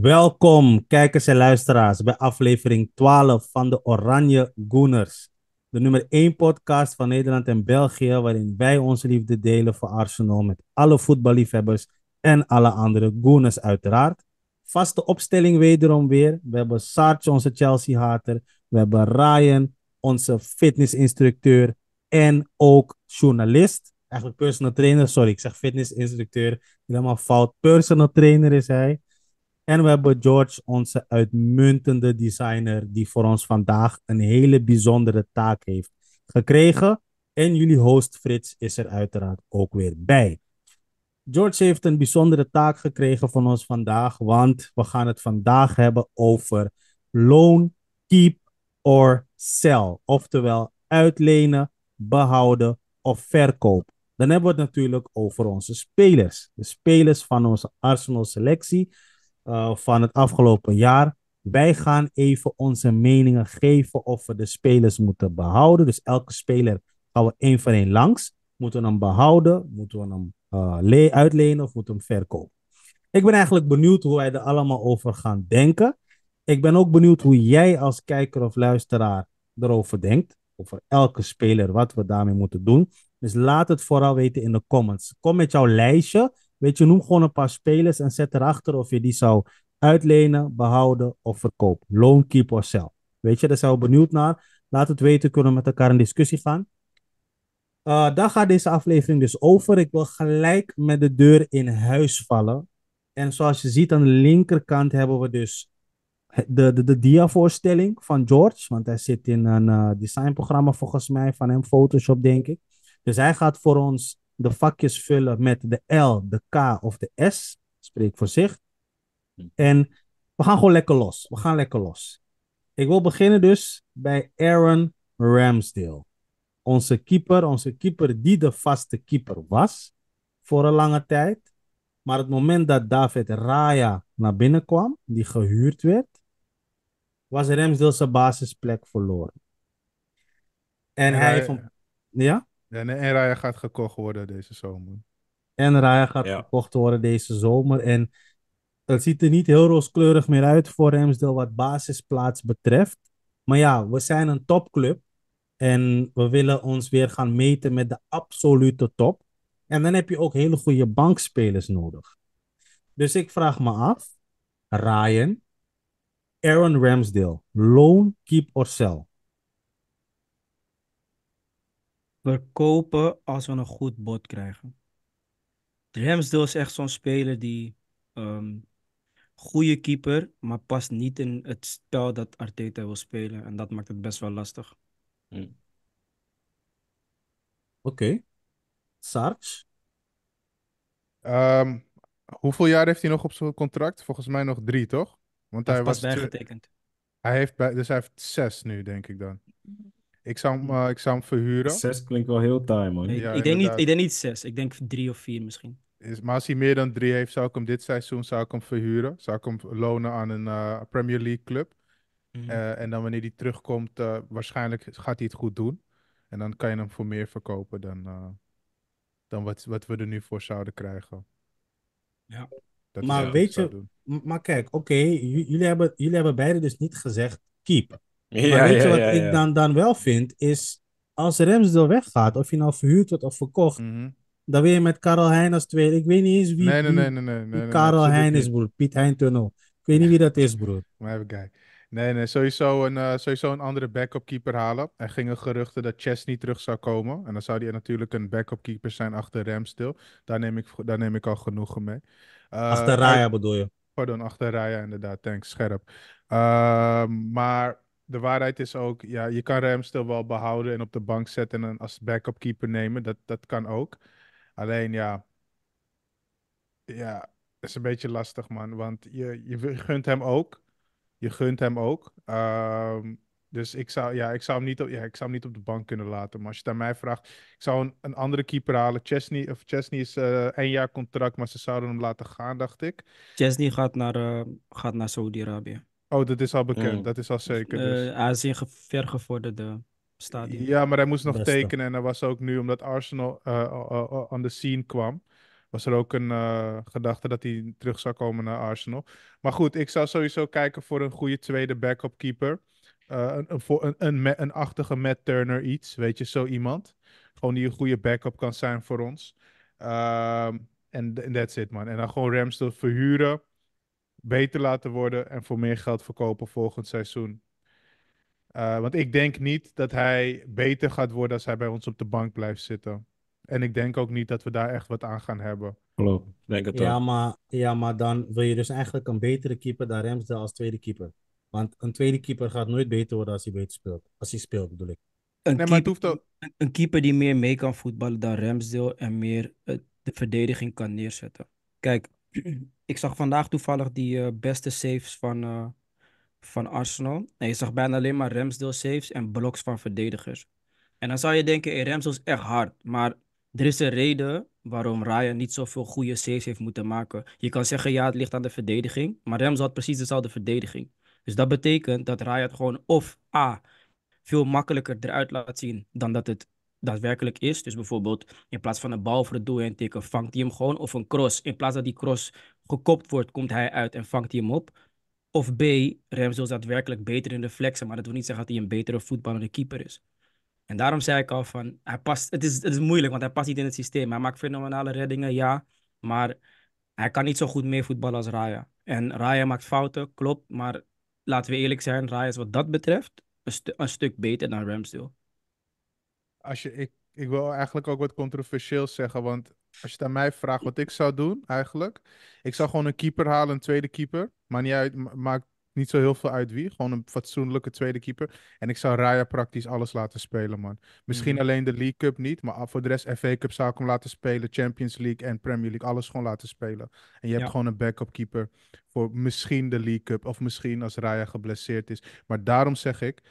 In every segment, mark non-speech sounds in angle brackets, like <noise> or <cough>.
Welkom, kijkers en luisteraars, bij aflevering 12 van de Oranje Gooners. De nummer 1 podcast van Nederland en België, waarin wij onze liefde delen voor Arsenal met alle voetballiefhebbers en alle andere Gooners uiteraard. Vaste opstelling wederom weer. We hebben Sarge, onze Chelsea-hater. We hebben Ryan, onze fitnessinstructeur en ook journalist. Eigenlijk personal trainer, sorry, ik zeg fitnessinstructeur. Helemaal fout. Personal trainer is hij. En we hebben George, onze uitmuntende designer, die voor ons vandaag een hele bijzondere taak heeft gekregen. En jullie host Frits is er uiteraard ook weer bij. George heeft een bijzondere taak gekregen van ons vandaag, want we gaan het vandaag hebben over loan, keep or sell. Oftewel uitlenen, behouden of verkoop. Dan hebben we het natuurlijk over onze spelers. De spelers van onze Arsenal selectie eh, van het afgelopen jaar. Wij gaan even onze meningen geven of we de spelers moeten behouden. Dus elke speler gaan we één voor één langs. Moeten we hem behouden? Moeten we hem uh, uitlenen of moeten we hem verkopen? Ik ben eigenlijk benieuwd hoe wij er allemaal over gaan denken. Ik ben ook benieuwd hoe jij als kijker of luisteraar erover denkt. Over elke speler, wat we daarmee moeten doen. Dus laat het vooral weten in de comments. Kom met jouw lijstje Weet je, noem gewoon een paar spelers en zet erachter of je die zou uitlenen, behouden of verkopen. Loan, keep or sell. Weet je, daar zijn we benieuwd naar. Laat het weten, kunnen we met elkaar in discussie gaan. Eh, daar gaat deze aflevering dus over. Ik wil gelijk met de deur in huis vallen. En zoals je ziet aan de linkerkant hebben we dus de, de, de dia-voorstelling van George. Want hij zit in een uh, designprogramma volgens mij van hem, Photoshop denk ik. Dus hij gaat voor ons de vakjes vullen met de L, de K of de S. Spreek voor zich. Hm. En we gaan gewoon lekker los. We gaan lekker los. Ik wil beginnen dus bij Aaron Ramsdale. Onze keeper, onze keeper die de vaste keeper was voor een lange tijd. Maar het moment dat David Raya naar binnen kwam, die gehuurd werd, was Ramsdale zijn basisplek verloren. En hij, Ja? En, en gaat gekocht worden deze zomer. En Raya gaat gekocht worden deze zomer. En dat ziet er niet heel rooskleurig meer uit voor Ramsdale wat basisplaats betreft. Maar ja, we zijn een topclub. En we willen ons weer gaan meten met de absolute top. En dan heb je ook hele goede bankspelers nodig. Dus ik vraag me af, Ryan, Aaron Ramsdale, loan, keep or sell? verkopen als we een goed bod krijgen. Ramsdale is echt zo'n speler die ehm, goede keeper, maar past niet in het spel dat Arteta wil spelen. En dat maakt het best wel lastig. Hm. Oké. Okay. Ehm, hoeveel jaar heeft hij nog op zijn contract? Volgens mij nog drie, toch? Want hij, was bijgetekend. Hij heeft bij, dus hij heeft zes nu, denk ik dan. Mhm. Ik zou, hem, eh, ik zou hem verhuren. Zes klinkt wel heel time, man. ik, denk niet, ik denk niet zes. Ik denk drie of vier misschien. Is, maar als hij meer dan drie heeft, zou ik hem dit seizoen zou ik hem verhuren. Zou ik hem lonen aan een eh, Premier League club. Mhm. Eh, en dan wanneer hij terugkomt, waarschijnlijk gaat hij het goed doen. En dan kan je hem voor meer verkopen dan, dan wat, wat we er nu voor zouden krijgen. Ja. Dat maar weet je, doen. maar kijk, oké, jullie, hebben, jullie hebben beide dus niet gezegd keep maar weet je wat ik dan, dan wel vind, is als Remsdel weggaat, of je nou verhuurd wordt of verkocht, mhm. dan wil je met Karel Heijn als tweede. Ik weet niet eens wie, nee, nee, nee, nee, nee, Karel Heijn is, broer. Piet Heijn Ik weet niet wie dat is, broer. Maar even kijken. Nee, nee, sowieso een, uh, sowieso een andere backup keeper halen. Er gingen geruchten dat niet terug zou komen. En dan zou die natuurlijk een backup keeper zijn achter Ramstil. Daar neem ik, daar neem ik al genoegen mee. Eh, achter Raya bedoel je? Pardon, achter Raya inderdaad. Thanks, scherp. Ehm, maar de waarheid is ook, ja, je kan stil wel behouden en op de bank zetten en als backup keeper nemen. Dat, dat kan ook. Alleen ja, ja, dat is een beetje lastig man, want je, je gunt hem ook. Je gunt hem ook. Ehm, dus ik zou, ja, ik, zou hem niet op, ja, ik zou hem niet op de bank kunnen laten. Maar als je het aan mij vraagt, ik zou een, een andere keeper halen. Chesney, of Chesney is uh, één jaar contract, maar ze zouden hem laten gaan, dacht ik. Chesney gaat naar, eh, gaat naar Saudi-Arabië. Oh, dat is al bekend, mm. dat is al zeker. Eh, dus. Uh, hij is vergevorderde stadion. Ja, maar hij moest nog tekenen en er was ook nu, omdat Arsenal uh, eh, de scene kwam, was er ook een eh, gedachte dat hij terug zou komen naar Arsenal. Maar goed, ik zou sowieso kijken voor een goede tweede backup keeper. een, een, een, een, achtige Matt Turner iets, weet je, zo iemand. Gewoon die een goede backup kan zijn voor ons. Ehm, en that's it, man. En dan gewoon Ramsdale verhuren beter laten worden en voor meer geld verkopen volgend seizoen. Eh, want ik denk niet dat hij beter gaat worden als hij bij ons op de bank blijft zitten. En ik denk ook niet dat we daar echt wat aan gaan hebben. Klopt, denk het ja, Maar, ja, maar dan wil je dus eigenlijk een betere keeper dan Remsdale als tweede keeper. Want een tweede keeper gaat nooit beter worden als hij beter speelt. Als hij speelt, bedoel ik. Een, nee, keeper, een keeper die meer mee kan voetballen dan Remsdale en meer eh, de verdediging kan neerzetten. Kijk, ik zag vandaag toevallig die eh, beste saves van, eh, van Arsenal. En je zag bijna alleen maar Ramsdale saves en bloks van verdedigers. En dan zou je denken, hey, Ramsdale is echt hard. Maar er is een reden waarom Ryan niet zoveel goede saves heeft moeten maken. Je kan zeggen, ja, het ligt aan de verdediging. Maar Ramsdale had precies dezelfde verdediging. Dus dat betekent dat Ryan gewoon of A, veel makkelijker eruit laat zien dan dat het daadwerkelijk is. Dus bijvoorbeeld in plaats van een bal voor het doel en tikken, vangt hij hem gewoon. Of een cross. In plaats dat die cross gekopt wordt, komt hij uit en vangt hij hem op. Of B, Remzo is daadwerkelijk beter in de flexen, maar dat wil niet zeggen dat hij een betere voetballende keeper is. En daarom zei ik al van, hij past, het, is, het is moeilijk, want hij past niet in het systeem. Hij maakt fenomenale reddingen, ja, maar hij kan niet zo goed mee voetballen als Raya. En Raya maakt fouten, klopt, maar laten we eerlijk zijn, Raya is wat dat betreft een, een stuk beter dan Ramsdale. Als je, ik, ik wil eigenlijk ook wat controversieel zeggen, want als je het aan mij vraagt wat ik zou doen, eigenlijk. Ik zou gewoon een keeper halen, een tweede keeper. Maar niet uit, maakt niet zo heel veel uit wie. Gewoon een fatsoenlijke tweede keeper. En ik zou Raya praktisch alles laten spelen, man. Misschien mhm. alleen de League Cup niet, maar voor de rest FA Cup zou ik hem laten spelen. Champions League en Premier League, alles gewoon laten spelen. En je hebt gewoon een backup keeper voor misschien de League Cup. Of misschien als Raya geblesseerd is. Maar daarom zeg ik,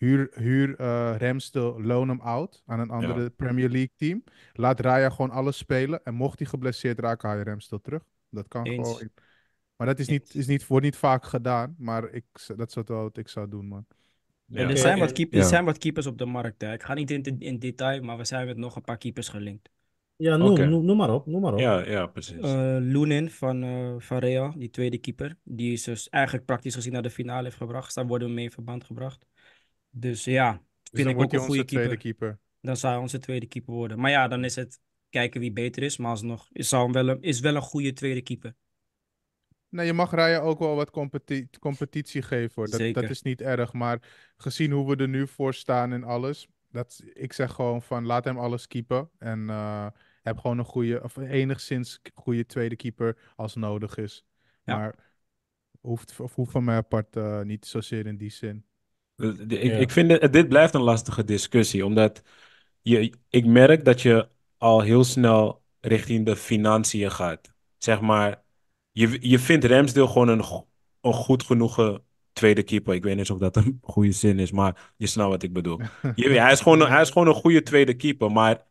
Huur, huur uh, loan loon hem out aan een andere Premier League team. Laat Raya gewoon alles spelen. En mocht hij geblesseerd raken, haal je Remstel terug. Dat kan gewoon. Maar dat is niet, is niet, wordt niet vaak gedaan. Maar ik, dat is wel wat ik zou doen, man. Er, zijn eh, wat keepers, er zijn wat keepers op de markt. Hè. Ik ga niet in, in detail, maar we zijn met nog een paar keepers gelinkt. Ja, noem, noem, maar op, noem maar op. Ja, ja precies. Uh, van, uh, die tweede keeper. Die is dus eigenlijk praktisch gezien naar de finale heeft gebracht. daar worden we mee in verband gebracht. Dus ja, dus vind ik ook een goede keeper. Dan zou hij onze tweede keeper worden. Maar ja, dan is het kijken wie beter is. Maar alsnog is, zou wel, een, is wel een goede tweede keeper. Nou, je mag rijen ook wel wat competitie geven Dat, dat, is niet erg. Maar gezien hoe we er nu voor staan en alles. Dat, ik zeg gewoon van laat hem alles keeper En eh, heb gewoon een goede, of enigszins goede tweede keeper als nodig is. Maar hoeft, of hoeft van mij apart eh, niet zozeer in die zin. Ik, ik vind dit blijft een lastige discussie, omdat je, ik merk dat je al heel snel richting de financiën gaat. Zeg maar, je, je vindt Ramsdale gewoon een, een goed genoegen tweede keeper. Ik weet niet of dat een <laughs> goede zin is, maar je snapt wat ik bedoel. <laughs> Je, hij, is gewoon, hij is gewoon een goede tweede keeper, maar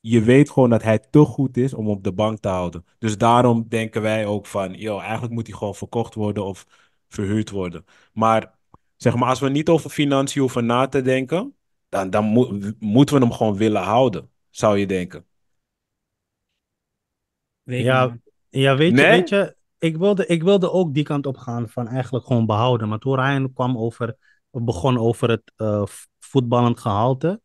je weet gewoon dat hij te goed is om op de bank te houden. Dus daarom denken wij ook van, joh, eigenlijk moet hij gewoon verkocht worden of verhuurd worden. Maar Zeg maar, als we niet over financiën hoeven na te denken, dan, dan moeten we hem gewoon willen houden, zou je denken. ja, ja weet, je, weet je, ik wilde, ik wilde ook die kant op gaan van eigenlijk gewoon behouden. Maar toen Ryan kwam over, begon over het eh, voetballend gehalte,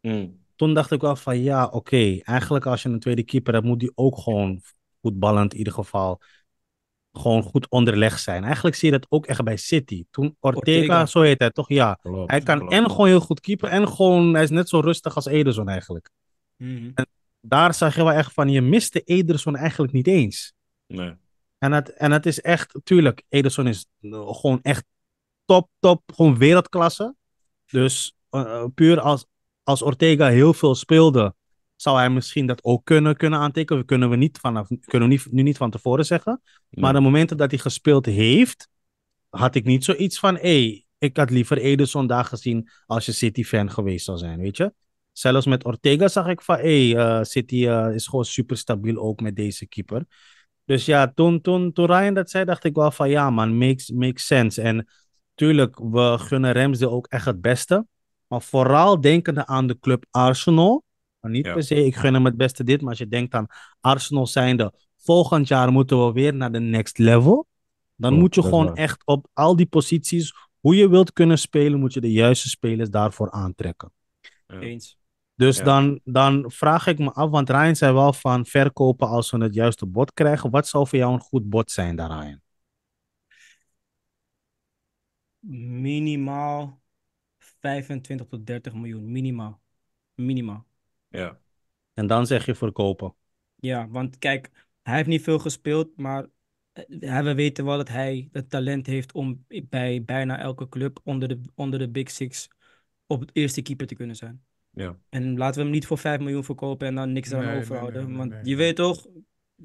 mm. toen dacht ik wel van ja, oké, eigenlijk als je een tweede keeper hebt, moet die ook gewoon voetballend in ieder geval gewoon goed onderlegd zijn. Eigenlijk zie je dat ook echt bij City. Toen Ortega, zo heet hij toch? Ja. hij kan en gewoon heel goed keeper en gewoon, hij is net zo rustig als Ederson eigenlijk. Mhm. En daar zag je wel echt van, je miste Ederson eigenlijk niet eens. Nee. En het en het is echt, tuurlijk, Ederson is eh, gewoon echt top, top, gewoon wereldklasse. Dus eh, eh, puur als, als Ortega heel veel speelde, zou hij misschien dat ook kunnen, kunnen aantekenen. Kunnen we, niet vanaf, kunnen we nu niet van tevoren zeggen. Maar de momenten dat hij gespeeld heeft, had ik niet zoiets van: hé, hey, ik had liever Edison daar gezien als je City-fan geweest zou zijn, weet je. Zelfs met Ortega zag ik van: hé, hey, eh, City eh, is gewoon super stabiel ook met deze keeper. Dus ja, toen, toen, toen Ryan dat zei, dacht ik wel van: ja, man, makes, makes sense. En tuurlijk, we gunnen Ramsdale ook echt het beste. Maar vooral denkende aan de club Arsenal maar niet per se, ik gun hem het beste dit. Maar als je denkt aan Arsenal zijnde, volgend jaar moeten we weer naar de next level. Dan moet je gewoon echt op al die posities, hoe je wilt kunnen spelen, moet je de juiste spelers daarvoor aantrekken. Eens. Dus dan, dan vraag ik me af, want Ryan zei wel van verkopen als we het juiste bod krijgen. Wat zou voor jou een goed bod zijn daar, Ryan? Minimaal 25 tot 30 miljoen, minimaal. Minimaal. Ja. En dan zeg je verkopen. Ja, want kijk, hij heeft niet veel gespeeld, maar eh, we weten wel dat hij het talent heeft om bij bijna elke club onder de, onder de Big Six op het eerste keeper te kunnen zijn. Ja. En laten we hem niet voor 5 miljoen verkopen en dan niks aan overhouden. want je weet toch,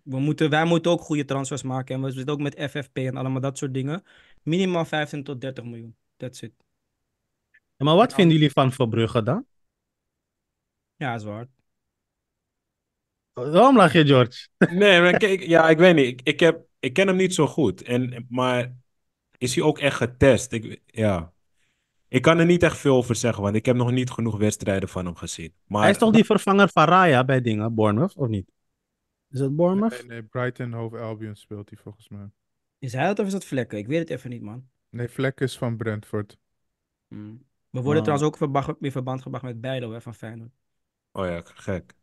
we moeten, wij moeten ook goede transfers maken. En we zitten ook met FFP en allemaal dat soort dingen. Minimaal 15 tot 30 miljoen. That's it. maar wat vinden jullie van Verbrugge dan? Ja, is waar. Waarom lag je, George? <laughs> Nee, maar kijk, ja, ik weet niet. Ik, ik, heb, ik ken hem niet zo goed. En, maar is hij ook echt getest? Ik, ja. Ik kan er niet echt veel over zeggen, want ik heb nog niet genoeg wedstrijden van hem gezien. Maar... Hij is toch die vervanger van Raya bij dingen, Bournemouth, of niet? Is dat Bournemouth? Nee, nee Brighton Hove Albion speelt hij volgens mij. Is hij dat of is dat Vlekken? Ik weet het even niet, man. Nee, Vlekken is van Brentford. Hmm. We worden ah. trouwens ook in verband gebracht met Beidel van Feyenoord. Oh ja, gek.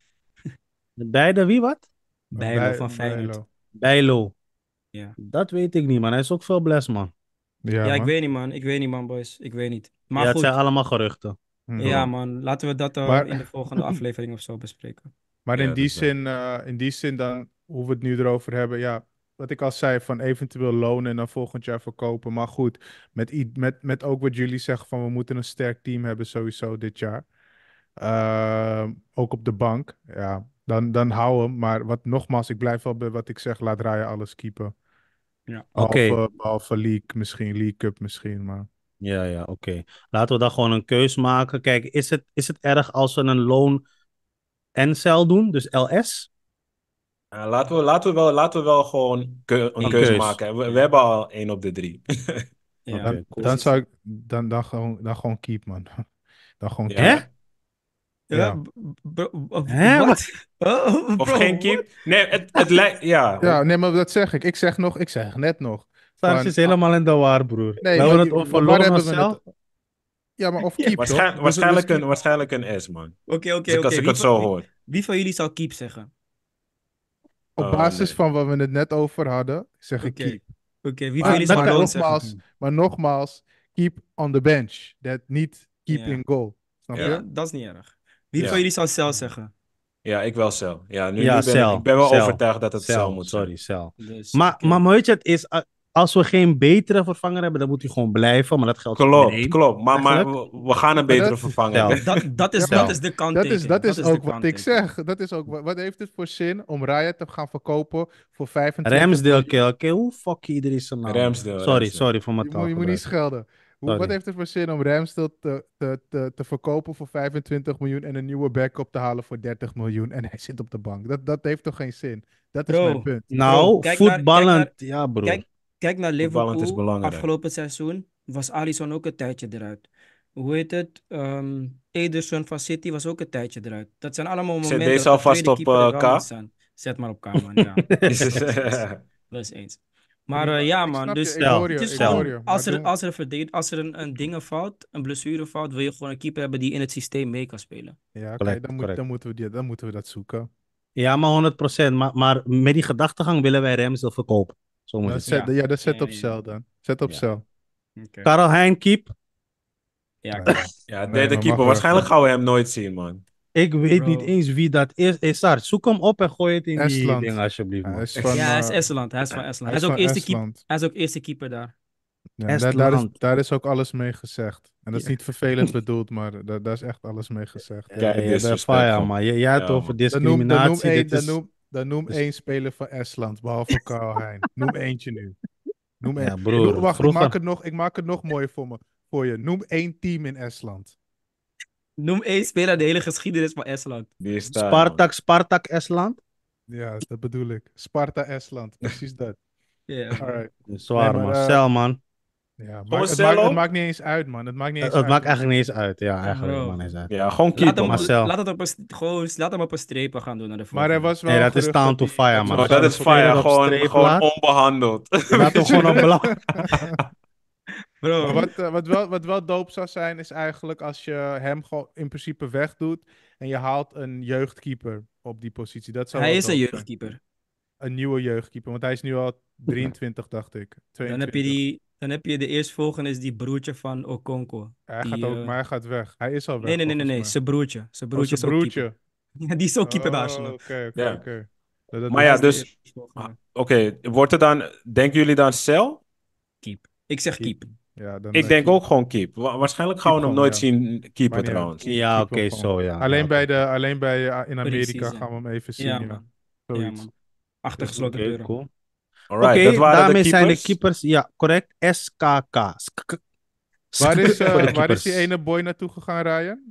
Beide wie wat? Bijlo van Feyenoord. Bijlo. Ja, Dat weet ik niet, man. Hij is ook veel bless man. Ja, Ja, ik weet niet, man. Ik weet niet, man, boys. Ik weet niet. Maar ja, het goed, zijn allemaal geruchten. Hm. ja, man. Laten we dat dan in de volgende aflevering of zo bespreken. <laughs> Maar in die zin, eh, in die zin dan, hoe we het nu erover hebben, ja, wat ik al zei, van eventueel lonen en dan volgend jaar verkopen. Maar goed, met, met, met ook wat jullie zeggen van we moeten een sterk team hebben sowieso dit jaar. Ehm, ook op de bank. Ja, dan, dan hou hem. Maar wat, nogmaals, ik blijf wel bij wat ik zeg. Laat Raya alles keepen. Ja. Behalve, okay. behalve misschien, leak up, misschien. Maar... Ja, ja, oké. Laten we dan gewoon een keus maken. Kijk, is het, is het erg als we een loon en cel doen, dus LS? Eh, laten, we, laten, we wel, laten we wel gewoon een, keus, maken. We, hebben al één op de drie. ja, dan, zou ik dan, dan, gewoon, dan gewoon keep, man. <laughs> Dan gewoon keep. Ja. Hè? Wat? <laughs> Oh, oh, of geen keep? Nee, het, het lijkt... Ja. ja, nee, maar dat zeg ik. Ik zeg nog, ik zeg net nog. Stars is helemaal in de war broer. Nee, maar, het over Lorenzo... Ja, maar of keep, ja, dus waarschijnlijk, dus een, waarschijnlijk een S, man. Oké, oké, dus oké. okay. ik wie het van, zo hoor. Wie, van jullie zou keep zeggen? Op oh, basis van wat we het net over hadden, zeg ik keep. Oké, wie van jullie zou keep zeggen? Maar nogmaals, keep on the bench. Dat niet keep in goal. Snap je? Dat is niet erg. Wie van jullie zou Cel zeggen? Ja, ik wel Cel. Ja, nu, ben ik ben wel overtuigd dat het Cel, moet Sorry, Cel. Dus maar, eh, maar weet het is, als we geen betere vervanger hebben, dan moet hij gewoon blijven. Maar dat geldt klopt, Klopt, maar, maar we, gaan een betere vervanger. Dat, dat, is, dat is de kant. Dat is, dat is, ook wat ik zeg. Dat is ook, wat heeft het voor zin om Riot te gaan verkopen voor 25... Ramsdale, oké. Hoe fuck iedereen zijn naam? Ramsdale. Sorry, sorry voor mijn taal. Je, je moet niet schelden. Hoe, nou, wat heeft het voor zin om Ramstel te, te, te, te, verkopen voor 25 miljoen en een nieuwe backup te halen voor 30 miljoen en hij zit op de bank? Dat, dat heeft toch geen zin? Dat is mijn punt. Nou, voetballend, ja bro. Kijk, kijk naar Liverpool afgelopen seizoen was Alisson ook een tijdje eruit. Hoe heet het? Ehm, Ederson van City was ook een tijdje eruit. Dat zijn allemaal momenten... Zet deze alvast op uh, eh, K? Zet maar op K, man. Ja. dat is <laughs> eens. <laughs> Maar eh, ja, man. Dus, Als, er, als er, een, een, dingen fout, een blessure fout, wil je gewoon een keeper hebben die in het systeem mee kan spelen. Ja, dan, dan, moeten we die, dan moeten we dat zoeken. Ja, maar 100%. Maar, maar met die gedachtegang willen wij Remsel verkopen. Zo moet dat zet, ja. dat zet op cel dan. Zet op cel. Okay. Karel Heijn, keep. Ja, ja, ja derde keeper. Waarschijnlijk gaan we hem nooit zien, man. Ik weet niet eens wie dat is. Esar, zoek hem op en gooi het in Estland. die ding alsjeblieft. Eh, is van, ja, hij is Estland. Hij is van Estland. Hij is, ook, eerste Keeper, hij is ook eerste keeper daar. Ja, daar, daar, is, ook alles mee gezegd. En dat is niet vervelend bedoeld, maar daar, is echt alles mee gezegd. Ja, ja, ja, fire, man. Je, je het over discriminatie. Dan noem, één speler van Estland, behalve Karl Heijn. noem eentje nu. Noem Ja, broer, Wacht, ik maak, het nog, ik maak het nog mooier voor, me, voor je. Noem één team in Estland. Noem één speler uit de hele geschiedenis van Estland. Spartak, Spartak, Estland? Ja, dat bedoel ik. Sparta, Estland. Precies dat. Ja. Zwaar, man. Eh, man. Ja, maakt, het, maakt, niet eens uit, man. Het maakt, niet eh, eens het, uit. maakt eigenlijk niet eens uit. Ja, eigenlijk man, niet eens Ja, gewoon keep Marcel. Laat, het op een, gewoon, laat hem op een strepen gaan doen naar de volgende. Maar er was wel nee, dat is town to fire, man. Dat, is fire, gewoon, gewoon onbehandeld. Laat hem gewoon op blauw. <laughs> <laughs> Maar wat, eh, wat, wel, wat wel doop zou zijn, is eigenlijk als je hem gewoon in principe wegdoet en je haalt een jeugdkeeper op die positie. Dat zou hij is een jeugdkeeper. Een nieuwe jeugdkeeper, want hij is nu al 23, <laughs> dacht ik. Dan heb je die, dan heb je de eerstvolgende is die broertje van Okonko. Hij gaat ook, eh, maar hij gaat weg. Hij is al weg. Nee, nee, nee, nee, nee. zijn broertje. Zijn broertje, oh, broertje. <laughs> Ja, die is ook keeper bij oh, Oké, oké, Maar ja, dus... Ah, oké, wordt er dan... Denken jullie dan cel? Keep. Ik zeg keep. Ja, dan ik denk ook gewoon keep. waarschijnlijk gaan we hem nooit zien keeper trouwens. ja, oké, zo ja. Alleen bij, de, alleen bij eh, in Amerika gaan we hem even zien. Ja, man. Zoiets. Achter gesloten deuren. Okay, cool. Oké, okay, daarmee zijn de keepers, ja, correct. SKK. waar, is, <laughs> eh, waar is die ene boy naartoe gegaan, Ryan?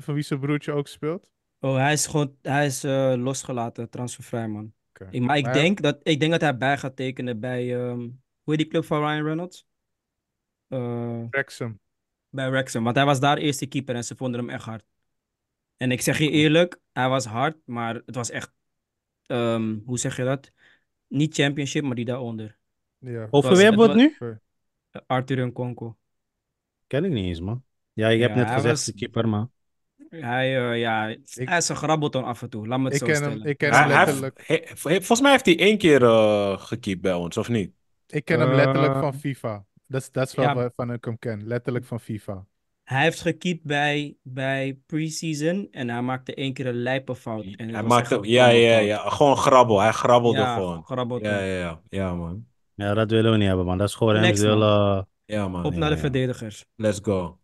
Van wie zijn broertje ook speelt? Oh, hij is gewoon hij is, eh, losgelaten, transfervrij, man. Ik, maar ik, denk dat, ik denk dat hij bij gaat tekenen bij, ehm, hoe heet die club van Ryan Reynolds? Eh, Wrexham. Bij Wrexham, want hij was daar eerste keeper en ze vonden hem echt hard. En ik zeg je eerlijk, hij was hard, maar het was echt, ehm, hoe zeg je dat? Niet championship, maar die daaronder. Ja. Over wie hebben we het nu? Eh, Arthur en Conco. Ken ik niet eens, man. Ja, ik heb net gezegd, was... de keeper, man. Hij, eh, ja, hij is een grabbelton af en toe, laat me het ik zo ken Hem, ik ken hem letterlijk. volgens mij heeft hij één keer uh, gekiept bij ons, of niet? Ik ken hem letterlijk van FIFA. Dat is, dat is wel waarvan ik hem ken. Letterlijk van FIFA. Hij heeft gekiept bij, bij pre-season en hij maakte één keer een lijpenfout. En hij maakte, ja, ja, ja, gewoon grabbel. Hij grabbelde gewoon. Grabbelde. Ja, ja, ja, ja, man. Ja, dat willen we niet hebben, man. Dat is gewoon hem willen... Eh, ja, man. Op naar de verdedigers. Let's go.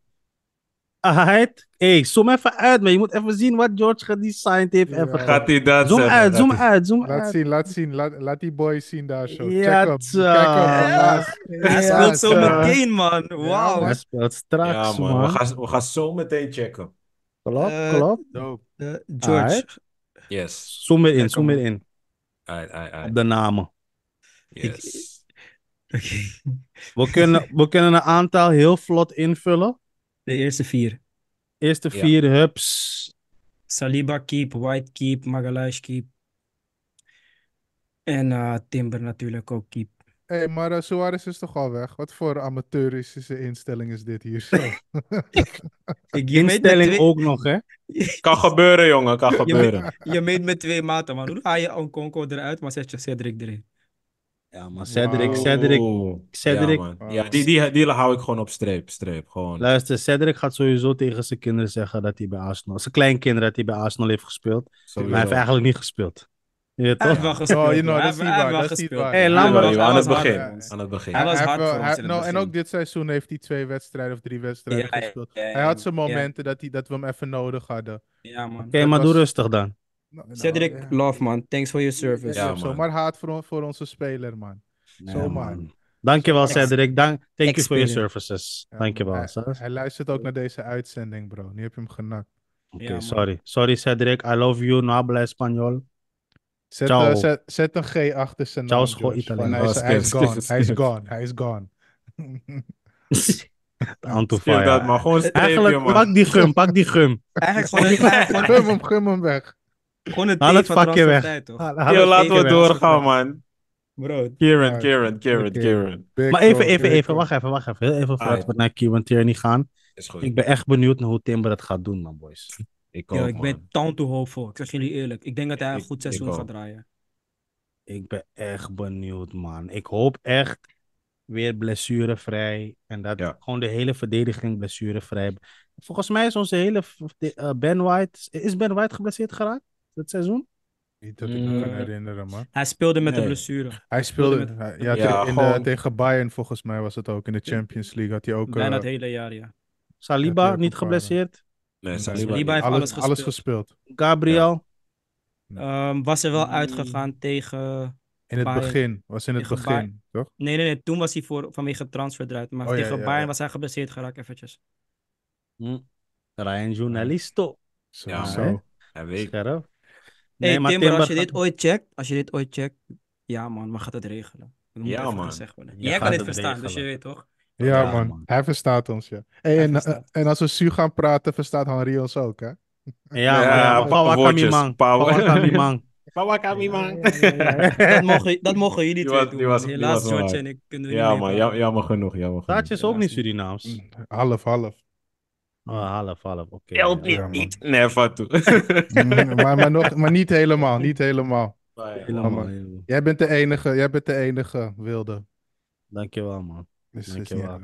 Aheid. Hey, zoom even uit, maar Je moet even zien wat George gedesigned heeft. Even. Ja. Gaat hij dat Zoom uit, zoom uit, zoom laat uit. Zien, laat zien, laat zien. Laat die boys zien daar zo. Ja, Check Ja. Hij speelt zo meteen, man. Wauw. hij speelt straks, man. man. We, gaan, we gaan zo meteen checken. Klopt, uh, klopt. Uh, George. Yes. Zoom erin, zoom erin. I, i, Op de namen. Yes. Ik... <laughs> we, kunnen, we kunnen een aantal heel vlot invullen. De eerste vier. Eerste vier ja. Saliba keep, White keep, Magalhaes keep. En eh, Timber natuurlijk ook keep. Hé, hey, maar uh, Suarez is toch al weg? Wat voor amateuristische instelling is dit hier zo? <laughs> ik instelling ook nog, hè? <laughs> kan gebeuren, jongen, kan gebeuren. je meet met twee maten, man. Hoe haal je Onkonko eruit, maar zet je Cedric erin? Ja, maar Cedric, Cedric, Cedric. Ja, die, die, die hou ik gewoon op streep, streep. Gewoon. Luister, Cedric gaat sowieso tegen zijn kinderen zeggen dat hij bij Arsenal, zijn kleinkinderen, dat hij bij Arsenal heeft gespeeld. Maar hij heeft eigenlijk niet gespeeld. Ja, toch? Hij wel gespeeld. Oh, you know, dat is niet waar. Dat was, aan, het begin. aan het begin. Hij was hard voor nou, En ook dit seizoen heeft hij twee wedstrijden of drie wedstrijden gespeeld. hij had zijn momenten dat, hij, dat we hem even nodig hadden. Ja, Oké, maar doe rustig dan. Nou, nou, Cedric Love, man. Thanks for your service. Ja, Zomaar haat voor, voor onze speler, man. Zomaar. Man. Dankjewel, Cedric. Dank, thank you for your services. Ja, Dankjewel. Hij, hij luistert ook naar deze uitzending, bro. Nu heb je hem genakt. Oké, okay, sorry. Sorry, Cedric. I love you. No habla español. Zet, zet, een G achter zijn naam. Ciao, school Italiaans. Hij is oh, <laughs> gone. Hij is gone. Hij is gone. dat, gewoon Eigenlijk, man. pak die gum, pak die gum. Eigenlijk gewoon... <laughs> Gum hem, gum hem weg. Haal het vakje weg. Tijd, toch? laten we doorgaan, man. Bro. Kieran, Kieran, Kieran, Kieran. Maar even, even, even, wacht even, wacht even. even vooruit we naar Kieran Tierney gaan. Is goed. Ik ben echt benieuwd naar hoe Timber dat gaat doen, man, boys. Ik, ook, Yo, ik ben town to hopeful, ik zeg jullie eerlijk. Ik denk dat hij een goed seizoen gaat draaien. Ik ben echt benieuwd, man. Ik hoop echt weer blessurevrij. En dat gewoon de hele verdediging blessurevrij. Volgens mij is onze hele. Eh, ben White. Is Ben White geblesseerd geraakt? dat seizoen? Niet dat ik me kan herinneren, man. Hij speelde met de blessure. Hij speelde, ja, tegen Bayern volgens mij was het ook. In de Champions League had hij ook... Bijna eh, het hele jaar, ja. Saliba, niet eh, geblesseerd. Nee, Saliba, heeft alles, alles, gespeeld. Gabriel. Ehm, was er wel mm. uitgegaan tegen... In het begin, was in het begin, toch? Nee, nee, nee, toen was hij voor, vanwege transfer eruit. Maar oh, tegen Bayern was hij geblesseerd geraakt eventjes. Hm. Ryan Journalisto. Zo, ja, zo. Hij weet. Scherp. Nee, hey, maar als je dit ooit checkt, als je dit ooit checkt, ja man, maar gaat het regelen. ja man. Zeggen, Jij kan dit verstaan, dus je weet toch? Ja, man. hij verstaat ons, ja. en, en, als we Su gaan praten, verstaat Henri ons ook, hè? Ja, Pawakamimang. Pawakamimang. power Dat mogen, dat jullie <laughs> twee doen. Was, Helaas, George en ik kunnen ja, niet man, jammer genoeg, jammer genoeg. Taatje is ook niet Surinaams. Half, half. Oh, half, half, oké. Telt niet, niet toe. <laughs> Mm, maar, maar, nog, maar niet helemaal, niet oh, helemaal. Jij bent de enige, jij bent de enige, Wilde. Dankjewel, man. Dus, dus Dankjewel.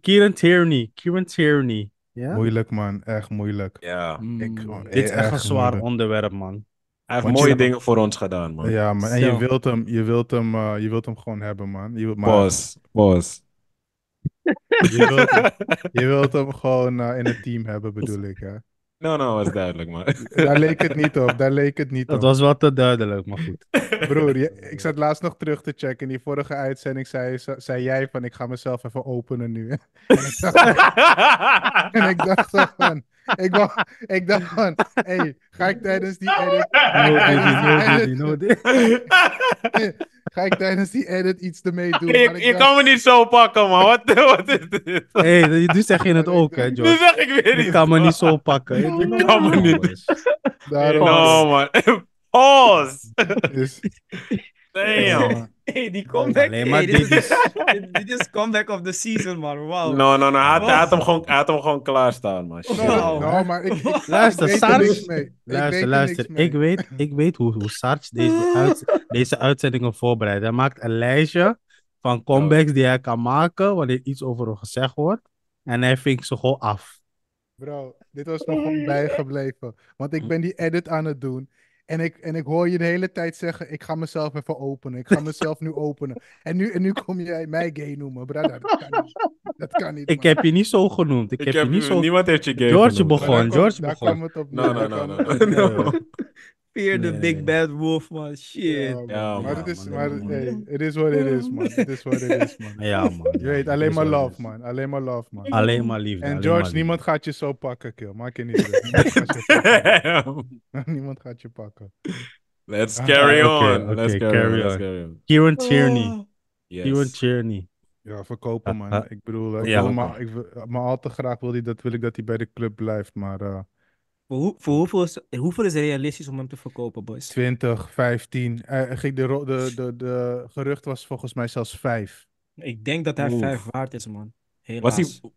Kieran Tierney, Kieran Tierney. Ja? Moeilijk, man. Echt moeilijk. Ja. Mm. Ik, oh, Dit is eh, echt een zwaar onderwerp, man. Hij heeft mooie dingen voor ons gedaan, man. Ja, maar en je wilt hem, je wilt hem, eh, je wilt hem gewoon hebben, man. Je, maar... Je wilt, <laughs> je hem gewoon eh, in het team hebben, bedoel ik, hè? Nou, nou, was duidelijk, maar. <laughs> Daar leek het niet op, daar leek het niet dat op. Dat was wat te duidelijk, maar goed. <laughs> Broer, ik zat laatst nog terug te checken. In die vorige uitzending zei, zei jij van, ik ga mezelf even openen nu. en ik dacht, en ik dacht van, ik, wou, ik dacht van, hey, ga ik tijdens die edit... Ga ik tijdens die edit iets ermee doen? Je, je kan me niet zo pakken, man. Wat, wat is dit? Hé, hey, nu zeg je het ook, hè, John? Nu zeg ik weer niet. Ik kan me niet zo pakken. Je <laughs> kan me niet. No, man. <laughs> Pause! Damn. <laughs> Hey, die comeback. Nee, maar <laughs> dit, is, comeback of the season, man. Wow. No, no, no. Hij hem gewoon, had hem gewoon klaarstaan, man. No, no maar ik, luister, Luister, ik luister. Ik weet, ik weet hoe, hoe deze, deze uitzendingen voorbereidt. Hij maakt een lijstje van comebacks die hij kan maken wanneer iets over hem gezegd wordt. En hij vinkt ze gewoon af. Bro, dit was nog bijgebleven. Want ik ben die edit aan het doen. En ik, en ik hoor je de hele tijd zeggen: ik ga mezelf even openen. Ik ga mezelf nu openen. En nu, en nu kom jij mij gay noemen, brada. Dat kan niet. Dat kan niet ik heb je niet zo genoemd. Ik, heb je niet zo... Niemand heeft je gay George genoemd. begon. George begon. kwam het op. No <laughs> <laughs> <laughs> Fear the big bad wolf, man. Shit. Ja, man. maar het is, maar, hey, it is what it is, man. Het is wat het is, man. <laughs> Ja, man. Je weet, alleen maar love, man. Alleen maar love, man. Alleen maar liefde. En George, niemand gaat je zo pakken, kill. Maak je niet <laughs> Niemand gaat je pakken. Let's ah, carry on. Let's carry on. Kieran Tierney. Oh. Kieran Tierney. Ja, verkopen, ah, man. Ah. Ik bedoel, eh, ik wil maar, ik, maar al te graag wil die, dat wil ik dat hij bij de club blijft, maar... Eh, voor, hoe, hoeveel, is, eh, hoeveel is realistisch om hem te verkopen, boys? 20, 15. ging de, de, de, gerucht was volgens mij zelfs 5. Ik denk dat hij Oef. 5 waard is, man. Was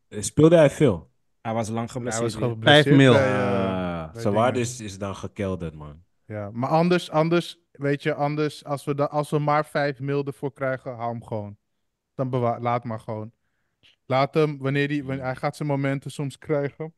hij, speelde hij veel? Hij was lang geblesseerd. Hij was geblesseerd 5 mil. Uh, zijn waarde is, is dan gekelderd, man. Ja, maar anders, anders weet je, anders, als we, da, als we maar 5 mil ervoor krijgen, haal hem gewoon. Dan laat maar gewoon. Laat hem, wanneer die, wanneer, hij gaat zijn momenten soms krijgen.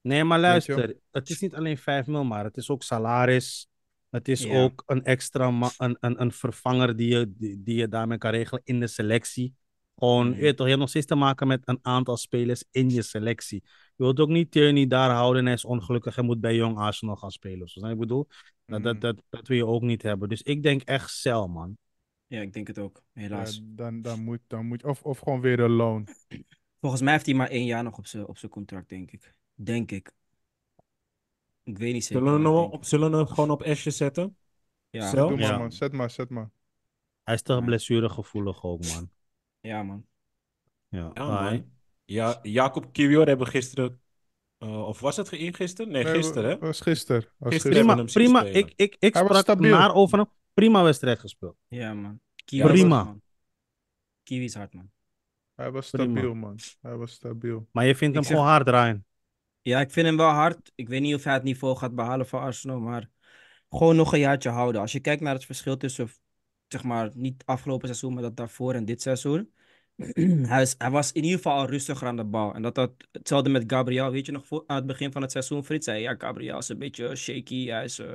Nee, maar luister, het is niet alleen 5 mil, maar het is ook salaris. Het is ook een extra een, een, een vervanger die je, die, die, je daarmee kan regelen in de selectie. Gewoon, je, mm. toch, je hebt nog steeds te maken met een aantal spelers in je selectie. Je wilt ook niet Tierney daar houden en hij is ongelukkig en moet bij Jong Arsenal gaan spelen. Zo, ik bedoel, dat, dat, mm. dat, dat wil je ook niet hebben. Dus ik denk echt cel, man. Ja, ik denk het ook, helaas. dan, dan moet, dan moet, of, of gewoon weer een loon. Volgens mij heeft hij maar één jaar nog op zijn op contract, denk ik. Denk ik. Ik weet niet zeker. Zullen we, op, zullen we hem gewoon op Asje zetten? Ja. Doe maar, man. Zet maar, zet maar. Hij is toch blessuregevoelig ook, man. Ja, man. Ja, ja ah, man. Ja, Jacob Kiwior hebben gisteren... Eh, of was het gisteren? Nee, nee gisteren, hè? was gisteren. Was gisteren. Prima, prima. Ik, ik, ik sprak naar over hem. Prima wedstrijd gespeeld. Ja, man. prima. Man. Kiwi is hard, man. Hij was stabiel, man. Hij was stabiel. Maar je vindt hem zeg... gewoon hard, Ryan. Ja, ik vind hem wel hard. Ik weet niet of hij het niveau gaat behalen van Arsenal, maar gewoon nog een jaartje houden. Als je kijkt naar het verschil tussen, zeg maar, niet afgelopen seizoen, maar dat daarvoor en dit seizoen. <clears throat> hij, is, hij, was in ieder geval al rustiger aan de bal. En dat dat hetzelfde met Gabriel, weet je nog, voor, aan het begin van het seizoen, Frits zei, ja, Gabriel is een beetje shaky, hij is... Uh,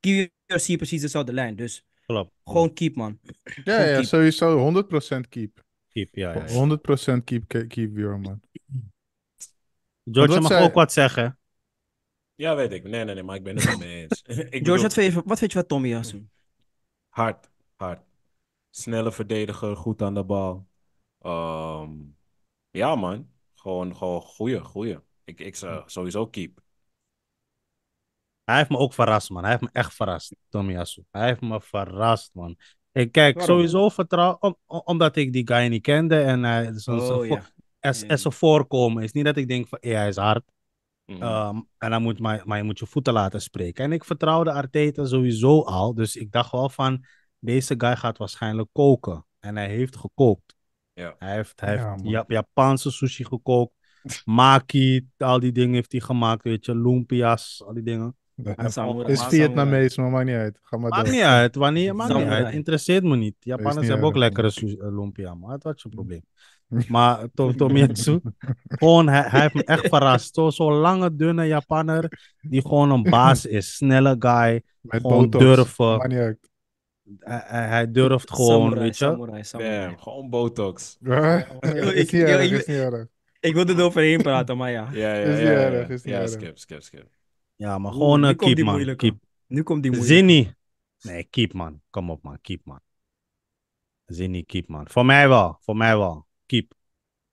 zie je precies dezelfde lijn, dus gewoon keep, man. <clears throat> Ja, ja sowieso, 100% keep. Keep, ja. ja. 100% keep, keep, keep man. George mag ook wat zeggen. Ja, weet ik. Nee, nee, nee, maar ik ben het niet mee eens. <laughs> George, wat, weet je, wat van Tommy Jassen? Hard, hard. Snelle verdediger, goed aan de bal. Ehm, ja, man. Gewoon, gewoon goeie, goeie. Ik, ik zou sowieso keep. Hij heeft me ook verrast, man. Hij heeft me echt verrast, Tommy Asu. Hij heeft me verrast, man. Ik kijk sowieso vertrouw, omdat ik die guy niet kende. En hij is een, oh, ja. Als mm. voorkomen. is niet dat ik denk van hey, hij is hard. Mm. Ehm, en dan moet, maar, maar je moet je voeten laten spreken. En ik vertrouwde Arteta sowieso al. Dus ik dacht wel van deze guy gaat waarschijnlijk koken. En hij heeft gekookt. Ja. Hij heeft, hij heeft Japanse sushi gekookt. Maki, al die dingen heeft hij gemaakt. Weet je, lumpia's, al die dingen. Het is Vietnamees, maar maakt niet uit. Ga maar maakt niet uit. Het maakt niet uit. Interesseert me niet. Japaners hebben ook lekkere eh, lumpia, maar dat was je mm. probleem. <laughs> Maar Tomiatsu. gewoon, hij, hij, heeft me echt verrast. Zo'n zo lange, dunne Japanner die gewoon een baas is. Snelle guy, Met gewoon botox. durven. Hij, hij, durft gewoon, weet je. Samurai, gewoon botox. <laughs> <laughs> ik, Ik wil er overheen praten, maar ja. Ja, ja, ja. Is erg, ja, skip, skip, skip. Ja, maar gewoon een eh, keep, man. Keep. Nu komt die moeilijke. Zinni. Nee, keep, man. Kom op, man. Keep, man. Zinni, keep, man. Voor mij wel. Voor mij wel keep.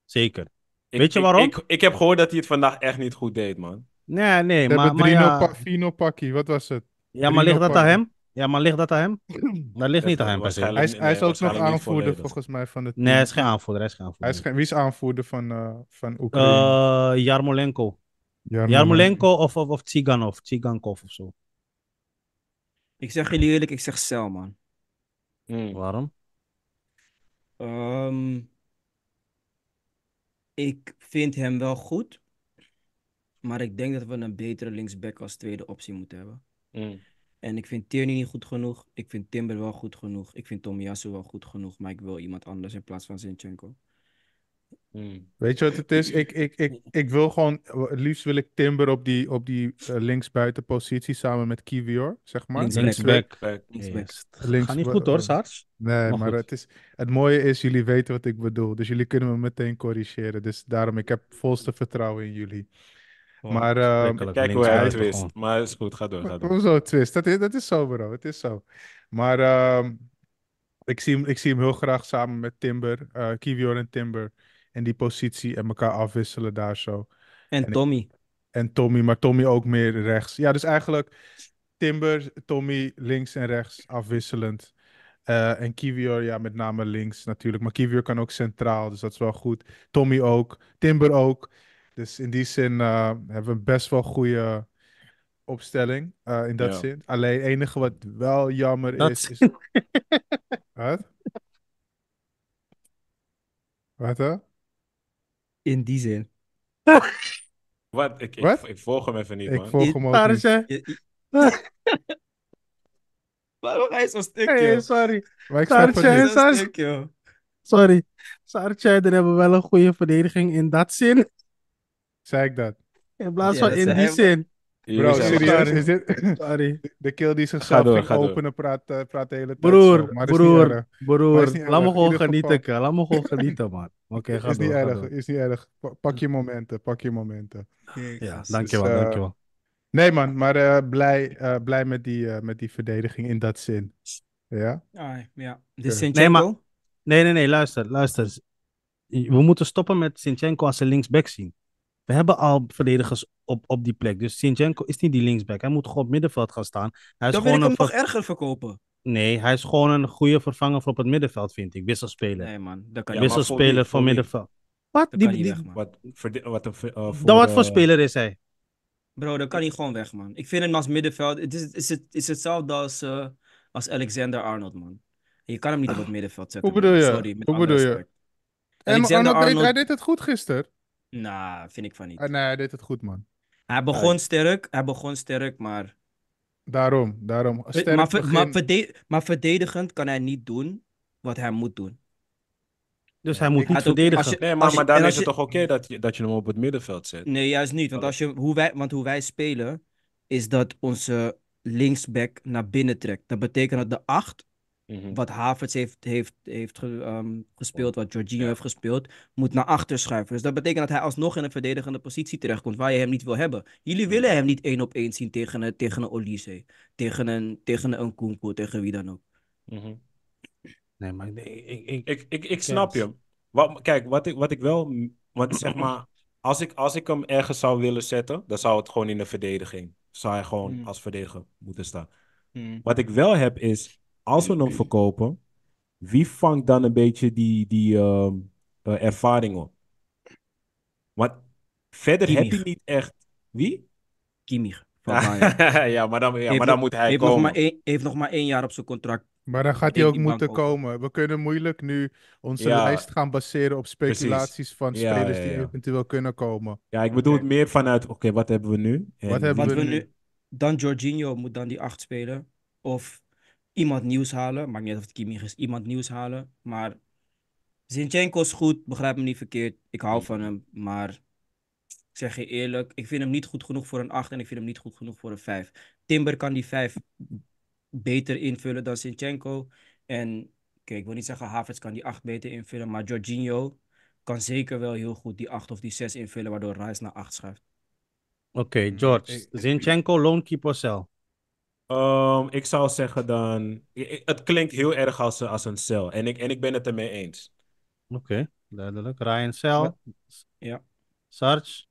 Zeker. Weet je waarom? Ik, ik, heb gehoord dat hij het vandaag echt niet goed deed, man. Nee, nee, maar... maar ja... Pa, Pakkie, wat was het? Ja, maar ligt dat aan hem? Ja, maar ligt dat aan hem? Dat ligt niet aan hem Waarschijnlijk. Hij is, hij is ook nog aanvoerder volgens mij van het team. Nee, hij is geen aanvoerder. Hij is geen aanvoerder. Hij is geen, wie is aanvoerder van, eh, van Oekraïne? Uh, Jarmolenko. Jarmolenko. of, of, of Tsiganov. Tsigankov of zo. Ik zeg jullie eerlijk, ik zeg Cel, man. Hmm. Waarom? Ehm, ik vind hem wel goed. Maar ik denk dat we een betere linksback als tweede optie moeten hebben. Mm. En ik vind Tierney niet goed genoeg. Ik vind Timber wel goed genoeg. Ik vind Tomiyasu wel goed genoeg. Maar ik wil iemand anders in plaats van Zinchenko. Hmm. Weet je wat het is? Ik, ik, ik, ik wil gewoon, het liefst wil ik Timber op die, op die uh, eh, linksbuitenpositie samen met Kivior, zeg maar. Links Linksback. Links Gaat niet goed door, eh, Sars. Nee, maar, het, is, het mooie is, jullie weten wat ik bedoel. Dus jullie kunnen me meteen corrigeren. Dus daarom, ik heb volste vertrouwen in jullie. Oh, maar uh, kijk hoe hij twist. Gewoon. Oh. Maar is goed, ga door. Ga door. Hoezo twist? Dat is, dat is zo, bro. Het is zo. Maar ehm, ik, zie hem, ik zie hem heel graag samen met Timber, uh, Kivior en Timber in die positie en elkaar afwisselen daar zo. En, Tommy. en Tommy, maar Tommy ook meer rechts. Ja, dus eigenlijk Timber, Tommy links en rechts afwisselend. Eh, en Kivior, ja, met name links natuurlijk. Maar Kivior kan ook centraal, dus dat is wel goed. Tommy ook, Timber ook. Dus in die zin eh, hebben we een best wel goede opstelling eh, in dat zin. Alleen enige wat wel jammer is... is... wat? <laughs> Wat hè? in die zin. Wat? Ik, ik, volg hem even niet, man. Ik volg hem ook niet. <laughs> Waarom ga je zo stuk, sorry. Maar ik Sar... Sorry. Sartje, er hebben we wel een goede verdediging in dat zin. Zeg ik dat? In plaats van in die zin. Bro, serieus is dit? <laughs> Sorry. De keel die zichzelf door, ging openen, praat, eh, praat de hele tijd. Broer, broer, broer, laat me gewoon genieten, laat me gewoon genieten, man. <laughs> Oké, okay, ga is niet erg, is niet erg. Pak je hm. momenten, pak je momenten. Ja, dus, dankjewel, dus, uh, dankjewel. Eh, nee, man, maar uh, blij, uh, blij met, die, met die verdediging in dat zin. Ja? Ah, ja. De nee, nee, nee, nee, luister, luister. We moeten stoppen met Sinchenko als een linksback zien. We hebben al verdedigers op, op die plek. Dus Sinchenko is niet die linksback. Hij moet gewoon op middenveld gaan staan. Hij is Dan wil ik hem nog erger verkopen. Nee, hij is gewoon een goede vervanger voor op het middenveld, vind ik. Wisselspeler. Nee, man. Dat kan Wisselspeler voor, middenveld. Wat? Die, wat, voor, wat, voor, Dan wat voor speler is hij? Bro, dat kan hij gewoon weg, man. Ik vind hem als middenveld. Het is, is, het, is hetzelfde als, eh, als Alexander Arnold, man. Je kan hem niet op het middenveld zetten. Hoe bedoel je? Sorry, Hoe bedoel je? Alexander Arnold... Hij deed het goed gisteren. Nou, vind ik van niet. Ah, nee, hij deed het goed, man. Hij begon sterk, hij begon sterk, maar... Daarom, daarom. maar, maar, verdedigend kan hij niet doen wat hij moet doen. Dus hij moet niet verdedigen. maar, je, maar dan is het toch oké dat, je, dat je hem op het middenveld zet? Nee, juist niet. Want, oh. als je, hoe, wij, want hoe wij spelen, is dat onze linksback naar binnen trekt. Dat betekent dat de acht Mhm. Wat Havertz heeft, heeft, heeft ehm, gespeeld, wat Jorginho heeft gespeeld, moet naar achter schuiven. Dus dat betekent dat hij alsnog in een verdedigende positie terechtkomt waar je hem niet wil hebben. Jullie mhm. willen hem niet één op één zien tegen, een, tegen een Olise, tegen een, tegen een tegen wie dan ook. Mm Nee, maar ik, ik, ik, ik, ik snap je. Wat, kijk, wat ik, wat ik wel. Want zeg maar, als ik, als ik hem ergens zou willen zetten, dan zou het gewoon in de verdediging. Zou hij gewoon mhm. als verdediger moeten staan. Wat ik wel heb is als we hem verkopen, wie vangt dan een beetje die, die ehm, eh, ervaring op? Want verder heeft heb je niet echt. Wie? Kimmich. Van ah, <laughs> ja, maar dan, ja, maar dan moet hij heeft komen. Nog maar één, heeft nog maar één jaar op zijn contract. Maar dan gaat hij ook moeten komen. We kunnen moeilijk nu onze lijst gaan baseren op speculaties van spelers ja, ja, die eventueel kunnen komen. Ja, ik bedoel het meer vanuit, oké, wat hebben we nu? wat hebben we, nu? Dan Jorginho moet dan die acht spelen. Of iemand nieuws halen. Maakt niet uit of het Kimmich is, iemand nieuws halen. Maar Zinchenko is goed, begrijp me niet verkeerd. Ik hou van hem, maar ik zeg je eerlijk, ik vind hem niet goed genoeg voor een 8 en ik vind hem niet goed genoeg voor een 5. Timber kan die 5 beter invullen dan Zinchenko. En kijk, ik wil niet zeggen Havertz kan die 8 beter invullen, maar Jorginho kan zeker wel heel goed die 8 of die 6 invullen, waardoor Rice naar 8 schuift. Oké, mm, George. Zinchenko, loan, keep or Um, ik zou zeggen dan. het klinkt heel erg als, als een cel. En ik, en ik ben het ermee eens. Oké, okay, duidelijk. Ryan Cel. Ja. Sarge.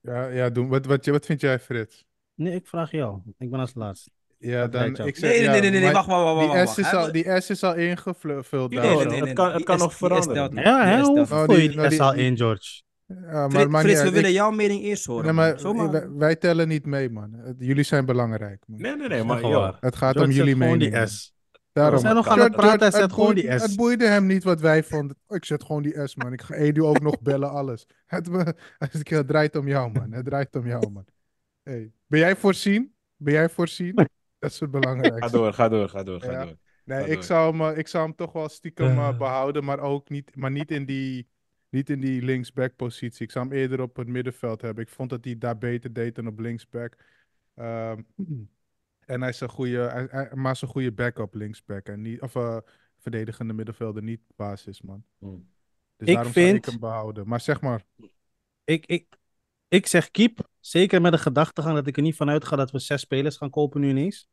Ja, ja doen. Wat, wat, wat vind jij, Frits? Nee, ik vraag jou. Ik ben als laatste. Ja, dan ik zeg, nee, nee, nee, nee, nee, nee, wacht, wacht, wacht. Die, S is al, die S is al ingevuld. Nee, nee, het kan, het kan nog veranderen. Ja, hè? Hoe voel je die S al in, George? Ja, Frits, we willen jouw mening eerst horen. maar wij, tellen niet mee, man. Jullie zijn belangrijk. Man. Nee, nee, nee, maar ja. Het gaat om jullie mening. Die S. Daarom. We zijn nog aan het praten, hij zet gewoon die S. Het boeide hem niet wat wij vonden. Ik zet gewoon die S, man. Ik ga Edu ook nog bellen, alles. <laughs> Het, <laughs> het draait om jou, man. Het draait om jou, man. Hey, ben jij voorzien? Ben jij voorzien? Dat is het belangrijkste. Ga door, ga door, ga door, ga door. Nee, ik, Zou hem, eh, ik zou hem toch wel stiekem eh, eh. behouden, maar ook niet, maar niet in die niet in die linksback positie. Ik zou hem eerder op het middenveld hebben. Ik vond dat hij daar beter deed dan op linksback. Ehm, <clears throat> en hij is een goede, hij, maar is een goede backup linksback. En niet, of uh, verdedigende middenvelder, niet basis, man. Hmm. Dus daarom vind... ik hem behouden. Maar zeg maar. Ik, ik, ik zeg keep. Zeker met de gedachtegang dat ik er niet vanuit ga dat we zes spelers gaan kopen nu ineens.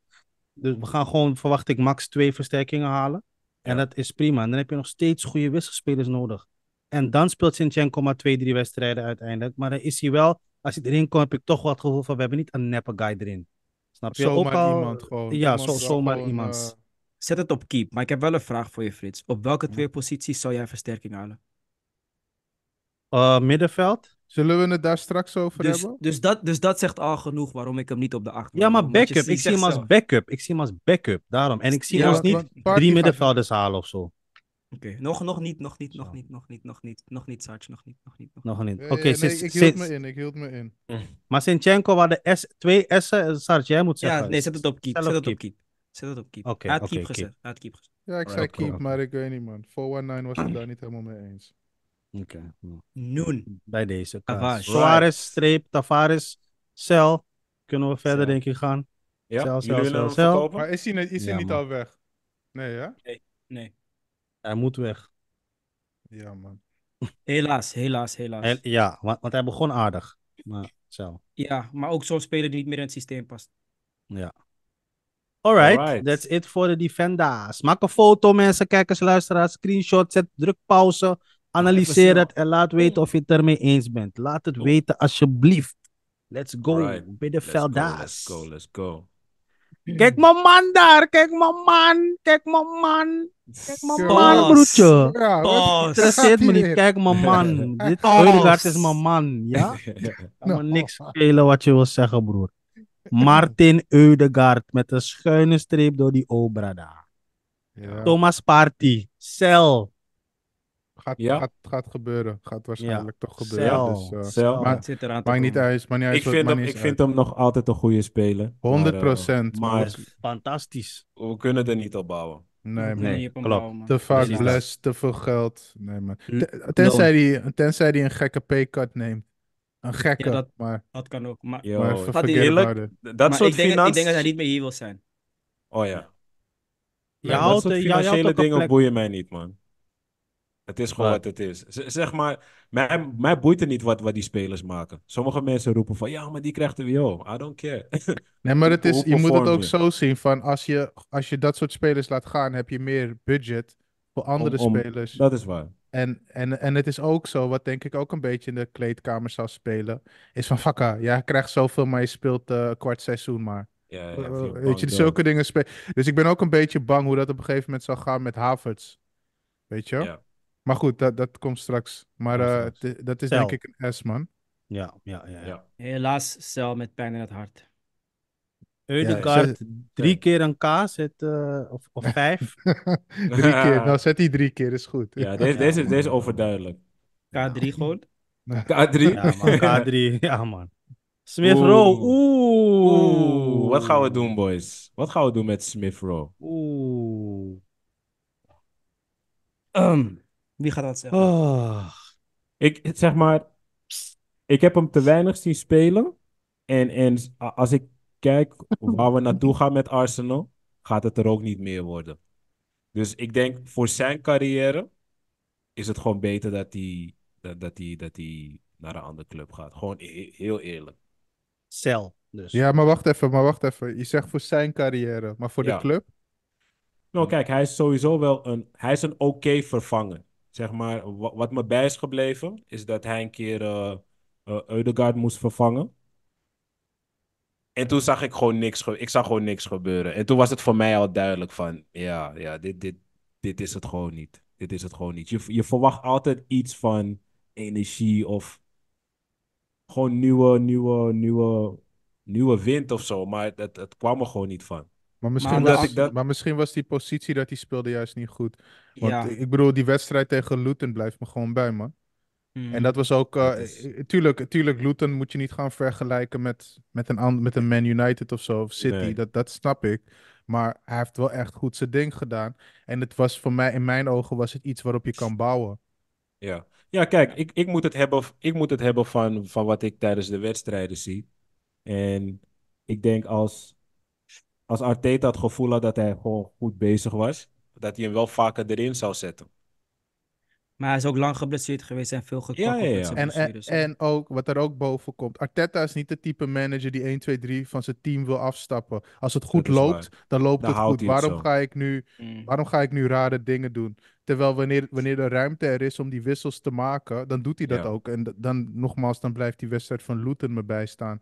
Dus we gaan gewoon, verwacht ik, max twee versterkingen halen. En dat is prima. En dan heb je nog steeds goede wisselspelers nodig. En dan speelt Sinchenko maar twee, drie wedstrijden uiteindelijk. Maar dan is hij wel, als hij erin komt, heb ik toch wel het gevoel van we hebben niet een neppe guy erin. Snap je? ook al, iemand gewoon. Ja, zomaar iemand. Eh, Zet het op keep. Maar ik heb wel een vraag voor je, Frits. Op welke twee posities zou jij versterking halen? Eh, middenveld. Zullen we het daar straks over dus- hebben? Dus dat, dus dat zegt al genoeg waarom ik hem niet op de achter. Ja, maar backup. Ik zie hem als backup. Ik zie hem als backup. Daarom. En ik zie ons niet drie middenvelders halen of zo. Oké, nog, nog niet, nog niet, nog niet, nog niet, nog niet, nog niet, Sarge, nog niet, nog niet. Nog, nog niet. Oké, okay, ik, hield me in, ik hield me in. Mm. Maar Sinchenko waar de S, twee S'en, eh, Sarge, jij moet zeggen. Ja, nee, zet het op keep, zet het op keep. Zet het op keep. Oké, okay, keep keep. Ja, ik zei keep, maar ik weet niet man. 419 was het daar niet helemaal mee eens. Oké. Noon. Bij deze. Suarez, streep, Tavares, Cel. Kunnen we verder denk ik gaan? Ja, cel, cel, cel, Maar is hij, is hij niet al weg? Nee, ja? Nee. Hij moet weg. Ja, man. Helaas, helaas, helaas. ja, want, hij begon aardig. Maar zo. Ja, maar ook zo'n speler die niet meer in het systeem past. Ja. All right, that's it for the Defenda's. Maak een foto, mensen, kijkers, luisteraars, screenshot, zet druk pauze, analyseer het en laat weten of je het ermee eens bent. Laat het weten alsjeblieft. Let's go Alright, bij Let's go, let's go. Kijk mijn hmm. man daar, kijk mijn man, kijk mijn man. Kijk mijn man, broertje. Interesseert me niet, kijk mijn man. <laughs> Dit is mijn man, ja? <laughs> no. niks nou. spelen wat je wil zeggen, broer. Martin Eudegaard met een schuine streep door die obra Ja. Thomas Party, Cel, gaat, gaat, gaat gebeuren. Gaat waarschijnlijk toch gebeuren. Dus, eh, Maar, het zit eraan te niet uit, maar niet uit. Ik, vind, hem, ik vind hem nog altijd een goede speler. 100%. Maar, eh, fantastisch. We kunnen er niet op bouwen. Nee, man. Nee, Te vaak les, te veel geld. Nee, man. Tenzij hij no. tenzij die een gekke paycut neemt. Een gekke, ja, dat, maar... Dat kan ook. Maar, Yo. maar eerlijk, dat maar soort ik denk, Ik denk dat hij niet meer hier wil zijn. Oh ja. ja, ja dat soort financiële dingen boeien mij niet, man. Het is gewoon wat het is. zeg maar, mij, mij boeit er niet wat, wat die spelers maken. Sommige mensen roepen van, ja, maar die krijgt de wo I don't care. <laughs> nee, maar het is, je moet het ook zo zien van, als je, als je dat soort spelers laat gaan, heb je meer budget voor andere spelers. Dat is waar. En, en, en het is ook zo, wat denk ik ook een beetje in de kleedkamer zou spelen, is van, fuck ah, jij krijgt zoveel, maar je speelt uh, kwart seizoen maar. Ja, ja eh, eh, weet je, zulke dingen spelen. Dus ik ben ook een beetje bang hoe dat op een gegeven moment zal gaan met Havertz. Weet je? Ja. Maar goed, dat, dat komt straks. Maar eh, dat is denk ik een S, man. Ja, ja, ja. Helaas, cel met pijn in het hart. Eudegaard, kaart drie keer een K, zet, eh, of, of vijf. <laughs> drie keer, nou zet die drie keer, is goed. Ja, deze, <laughs> Deze, is overduidelijk. K3 gewoon? K3? Ja man, K3, <laughs> ja man. Smith oeh. oeh. Wat gaan we doen, boys? Wat gaan we doen met Smith Row? Oeh. Um. Wie gaat dat zeggen? Ik zeg maar, ik heb hem te weinig zien spelen. En, en als ik kijk waar we naartoe gaan met Arsenal, gaat het er ook niet meer worden. Dus ik denk voor zijn carrière is het gewoon beter dat hij, dat, hij, dat hij naar een andere club gaat. Gewoon heel eerlijk. Cel. Dus. Ja, maar wacht even, maar wacht even. Je zegt voor zijn carrière, maar voor de club? Nou, kijk, hij is sowieso wel een. Hij is een oké okay vervanger zeg maar, wat me bij is gebleven, is dat hij een keer uh, eh, Eudegaard eh, moest vervangen. En toen zag ik gewoon niks, ik zag gewoon niks gebeuren. En toen was het voor mij al duidelijk van, ja, ja dit, dit, dit is het gewoon niet. Dit is het gewoon niet. Je, je verwacht altijd iets van energie of gewoon nieuwe, nieuwe, nieuwe, nieuwe wind of zo. Maar dat het kwam er gewoon niet van. Maar misschien, was, dat... maar misschien was die positie dat hij speelde juist niet goed. Want ik bedoel, die wedstrijd tegen Luton blijft me gewoon bij, man. En hmm. dat was ook... Eh, eh, tuurlijk, tuurlijk, Luton moet je niet gaan vergelijken met, met, een, met een Man United of zo, of City. Dat, dat snap ik. Maar hij heeft wel echt goed zijn ding gedaan. En het was voor mij, in mijn ogen, was het iets waarop je kan bouwen. Ja, ja kijk, ik, ik moet het hebben, ik moet het hebben van, van wat ik tijdens de wedstrijden zie. En ik denk als, als Arteta het gevoel had dat hij gewoon goed bezig was, dat hij hem wel vaker erin zou zetten. Maar hij is ook lang geblesseerd geweest en veel gekoppeld. Ja, ja, ja. En, ook, wat er ook boven komt, Arteta is niet de type manager die 1, 2, 3 van zijn team wil afstappen. Als het goed loopt, dan loopt het goed. Waarom, ga ik nu, mm. waarom ga ik nu rare dingen doen? Terwijl wanneer, wanneer er ruimte er is om die wissels te maken, dan doet hij dat ook. En dan nogmaals, dan blijft die wedstrijd van Luton me bijstaan.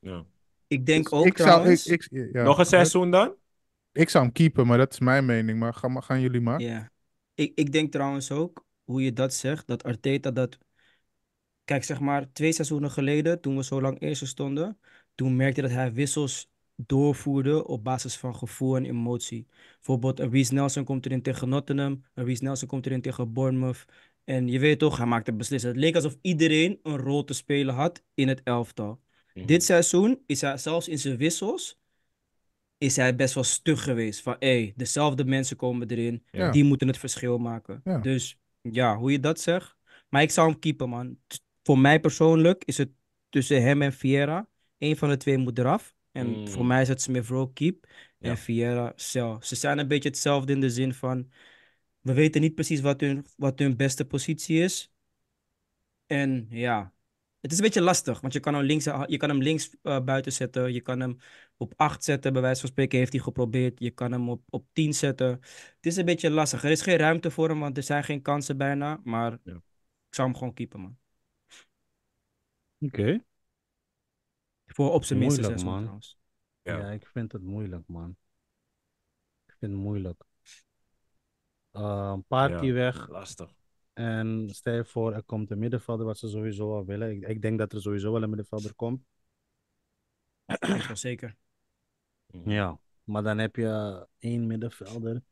Ja. Ik denk dus ook ik zou, Nog een seizoen dan? Ik zou hem keepen, maar dat is mijn mening. Maar gaan, gaan jullie maar. Ja. Ik, ik denk trouwens ook, hoe je dat zegt, dat Arteta dat... Kijk, zeg maar, twee seizoenen geleden, toen we zo lang eerste stonden... toen merkte dat hij wissels doorvoerde op basis van gevoel en emotie. Bijvoorbeeld, Reece Nelson komt erin tegen Nottingham. Reece Nelson komt erin tegen Bournemouth. En je weet toch, hij maakte beslissingen. Het leek alsof iedereen een rol te spelen had in het elftal. Mhm. Dit seizoen is hij zelfs in zijn wissels is hij best wel stug geweest. Van hé, hey, dezelfde mensen komen erin. Die moeten het verschil maken. Dus ja, hoe je dat zegt. Maar ik zou hem keepen, man. voor mij persoonlijk is het tussen hem en Vieira. Eén van de twee moet eraf. En mm. voor mij is het Smith Rowe keep. En ja. Vieira zelf. Ze zijn een beetje hetzelfde in de zin van. We weten niet precies wat hun, wat hun beste positie is. En ja, het is een beetje lastig, want je kan hem links, ah, je kan hem links eh, buiten zetten. Je kan hem op 8 zetten, bij wijze van spreken heeft hij geprobeerd. Je kan hem op, op 10 zetten. Het is een beetje lastig. Er is geen ruimte voor hem, want er zijn geen kansen bijna. Maar ik zou hem gewoon keepen, man. Oké. Voor op zijn minst man. Ja. ik vind het moeilijk, man. Ik vind het moeilijk. Uh, een paar keer weg. Lastig. En stel je voor, er komt een middenvelder, wat ze sowieso al willen. Ik, ik denk dat er sowieso wel een middenvelder komt. Zeker. Ja, maar dan heb je één middenvelder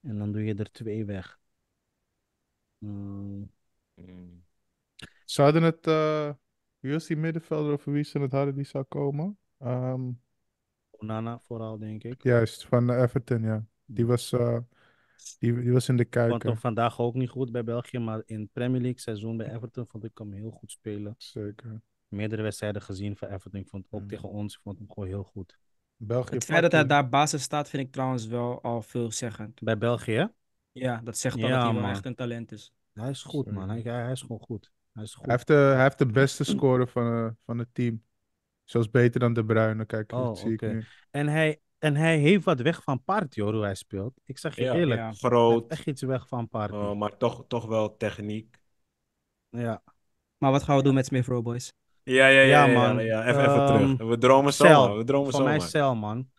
en dan doe je er twee weg. Ehm. Zouden het, uh, wie was die middenvelder of wie ze het hadden die zou komen? Um... Onana vooral, denk ik. Juist, van Everton, ja. Die was, eh, die, was in de kuiken. Vond hem vandaag ook niet goed bij België, maar in Premier League seizoen bij Everton vond ik hem heel goed spelen. Zeker. Meerdere wedstrijden gezien van Everton. Ik vond ook mm. tegen ons, ik vond hem gewoon heel goed. België het feit dat hij daar basis staat, vind ik trouwens wel al veelzeggend. Bij België? Ja, dat zegt al dat hij echt een talent is. Hij is goed, man. Hij, hij is gewoon goed. Hij, is goed. Hij, heeft de, hij heeft de beste score van, eh, van het team. Zelfs beter dan De Bruyne, kijk, oh, zie ik nu. En hij, en hij heeft wat weg van Partior, hoe hij speelt. Ik zeg je eerlijk. Ja. Groot. Echt iets weg van party. Uh, maar toch, toch wel techniek. Ja. Maar wat gaan we doen met Smith pro boys? Ja, ja, ja. ja man. Even, even terug. Ehm, we dromen zo, We dromen zo. Voor mij cel, man.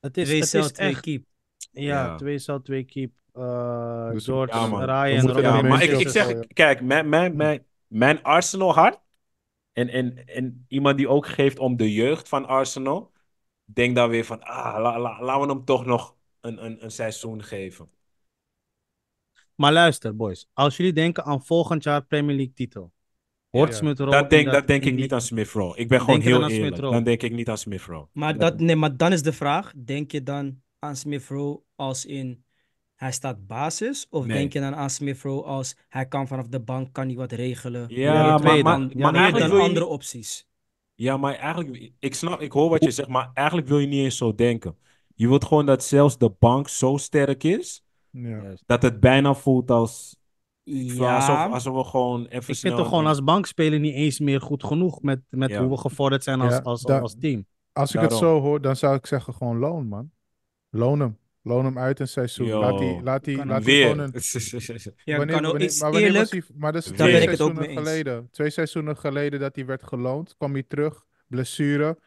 Het is, twee het cel, twee keep. Ja, twee cel, twee keep. Uh, dus, George, Ryan. maar ik, ik zeg, kijk, mijn, mijn, mijn, mijn Arsenal hart en, en, en iemand die ook geeft om de jeugd van Arsenal denk dan weer van, ah, laten we hem toch nog een, een, een seizoen geven. Maar luister, boys. Als jullie denken aan volgend jaar Premier League titel. Hoort Smith Dat denk, dat, denk ik niet aan Smith Ik ben gewoon heel eerlijk. Dan denk ik niet aan Smith Maar, dat, nee, maar dan is de vraag: denk je dan aan Smith Rowe als in hij staat basis? Of denk je dan aan Smith als hij kan vanaf de bank kan hij wat regelen? Ja, maar, maar, dan, maar, andere opties. Ja, maar eigenlijk, ik snap, ik hoor wat je zegt, maar eigenlijk wil je niet eens zo denken. Je wilt gewoon dat zelfs de bank zo sterk is, Ja. dat het bijna voelt als, Ja, alsof, we gewoon even ik vind toch gewoon als bankspeler niet eens meer goed genoeg met, met hoe we gevorderd zijn als, als, als, team. Als ik het zo hoor, dan zou ik zeggen gewoon loon, man. Loon hem. Loon hem uit een seizoen. laat die, laat die, laat die gewoon een... <laughs> ja, kan maar wanneer was hij... Maar dat is twee seizoenen geleden. Twee seizoenen geleden dat hij werd geloond. Kwam hij terug, blessure.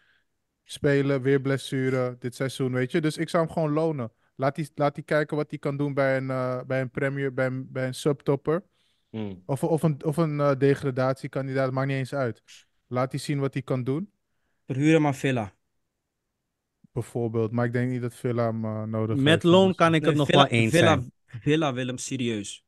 Spelen, weer blessure. Dit seizoen, weet je. Dus ik zou hem gewoon lonen. Laat hij laat die kijken wat hij kan doen bij een, eh, bij een premier, bij een, bij een subtopper. Hmm. Of, of een, of een eh, degradatiekandidaat, maakt niet eens uit. Laat hij zien wat hij kan doen. Verhuur maar Villa bijvoorbeeld. Maar ik denk niet dat Villa hem eh, nodig heeft. Met loon kan ik het nog wel eens Villa, zijn. Villa wil hem serieus.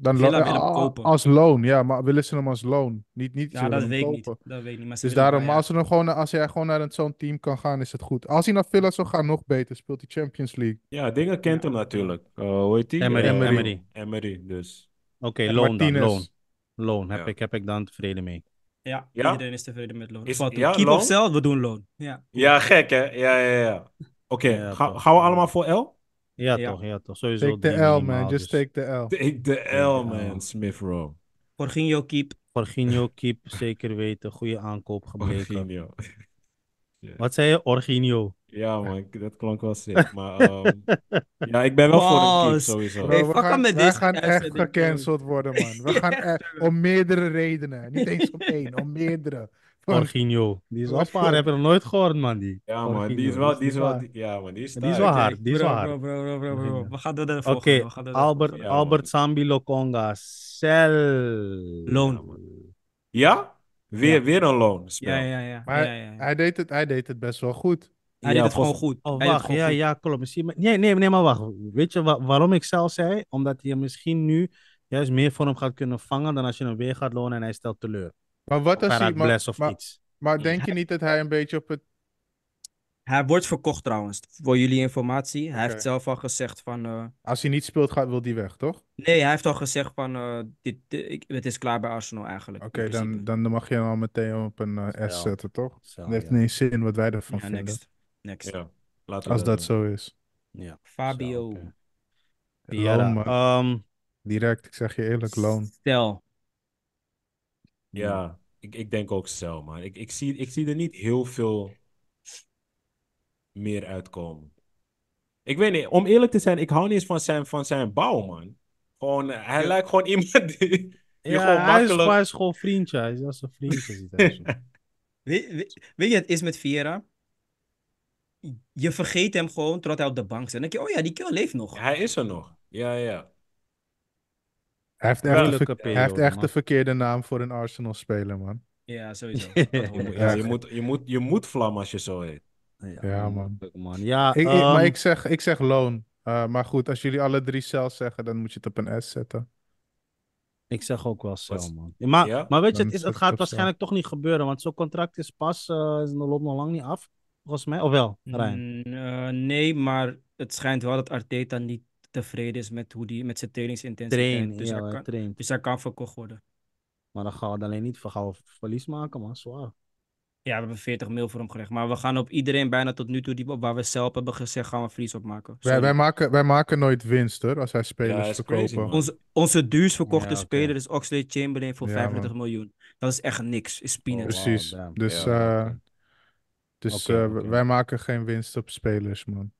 Dan Villa wil ah, Als loon, ja. Maar willen ze hem als loon? Niet, niet ja, dat weet, niet, dat weet ik niet. Maar dus daarom, maar ja. als, hij gewoon, als hij gewoon naar zo'n team kan gaan, is het goed. Als hij naar Villa zou gaan, nog beter. Speelt hij Champions League. Ja, Dingen kent hem natuurlijk. Uh, hoe heet hij? Eh, Emery. Emery. dus. Oké, loon dan, loon. Loon heb, ik, heb ik dan tevreden mee. Ja, ja, iedereen is tevreden met loon. Is, ja, Keep of sell, we doen loon. Ja, ja gek hè? Ja, ja, ja. Oké, gaan we allemaal voor L? Ja, toch, ja toch. Sowieso take the L, man. Just dus- take the L. Take the L, man. Smith Rowe. Jorginho keep. Jorginho keep, zeker weten. Goede aankoop gebleken. Wat zei je? Orginio. Ja, man, dat klonk wel sick. <laughs> Maar ehm, ja, ik ben wel voor een keer sowieso. Bro, we, gaan, we gaan echt gecanceld worden, man. We gaan <laughs> echt om meerdere redenen. Niet eens om één, om meerdere. Orginio. Die is wel paar, heb er nooit gehoord, man. Die. Ja, man, die is wel, die is wel, die, ja, man, die is, die is wel hard. Die is wel hard. Bro, bro, bro, bro, We gaan door de volgende. Oké, Albert, Albert Sambi Lokonga. cell Loon. Ja? Weer, weer een loon. Ja, ja, ja. Maar ja, Hij, deed het, hij deed het best wel goed. Hij deed het gewoon goed. Oh, wacht, ja, goed. ja, klopt. Nee, nee, nee, maar wacht. Weet je waarom ik zelf zei? Omdat je misschien nu juist meer voor hem gaat kunnen vangen dan als je hem weer gaat lonen en hij stelt teleur. Maar wat als hij... Maar, maar, maar, denk je niet dat hij een beetje op het hij wordt verkocht trouwens, voor jullie informatie. Hij heeft zelf al gezegd van... Eh, Als hij niet speelt, gaat, wil hij weg, toch? Nee, hij heeft al gezegd van, eh, dit, het is klaar bij Arsenal eigenlijk. Oké, dan, dan mag je hem al meteen op een eh, S zetten, toch? Het heeft niet zin wat wij ervan vinden. Next. Als dat zo is. Ja. Fabio. Loon, ehm, Direct, ik zeg je eerlijk, loon. Stel. Ja, ik, ik denk ook stel, maar ik, ik, zie, ik zie er niet heel veel meer uitkomen. Ik weet niet, om eerlijk te zijn, ik hou niet eens van zijn, van zijn bouw, man. Gewoon, eh, hij lijkt gewoon iemand die, gewoon hij makkelijk... Is, gewoon vriendje, hij is als een vriendje. <laughs> weet, je, het is met Viera. Je vergeet hem gewoon terwijl hij op de bank zit. Dan denk je, oh ja, die kill leeft nog. hij is er nog, ja, ja. Hij heeft, echt, de, heeft verkeerde naam voor een Arsenal-speler, man. Ja, sowieso. <laughs> je, moet, je, moet, je moet vlam als je zo heet. Ja, man. Ja, ik, maar ehm, ik zeg, ik zeg loon. Eh, maar goed, als jullie alle drie cel zeggen, dan moet je het op een S zetten. Ik zeg ook wel cel, man. Maar, maar weet je, het, is, het gaat waarschijnlijk toch niet gebeuren. Want zo'n contract is pas, uh, loopt nog lang niet af, volgens mij. Of wel, mm, Rijn? Eh, nee, maar het schijnt wel dat Arteta niet tevreden is met, hoe die, met zijn trainingsintensiteit. dus, ja, hij kan, dus hij kan verkocht worden. Maar dan gaan we alleen niet voor verlies maken, man. Zwaar. Ja, we hebben 40 mil voor hem gelegd. Maar we gaan op iedereen bijna tot nu toe die, waar we zelf hebben gezegd, gaan we vries op maken. Wij, wij, maken wij maken nooit winst hoor, als wij spelers ja, verkopen. onze, onze duurst verkochte speler is Oxley Chamberlain voor 35 miljoen. Dat is echt niks, is peanuts. Precies, dus, dus wij maken geen winst op spelers man.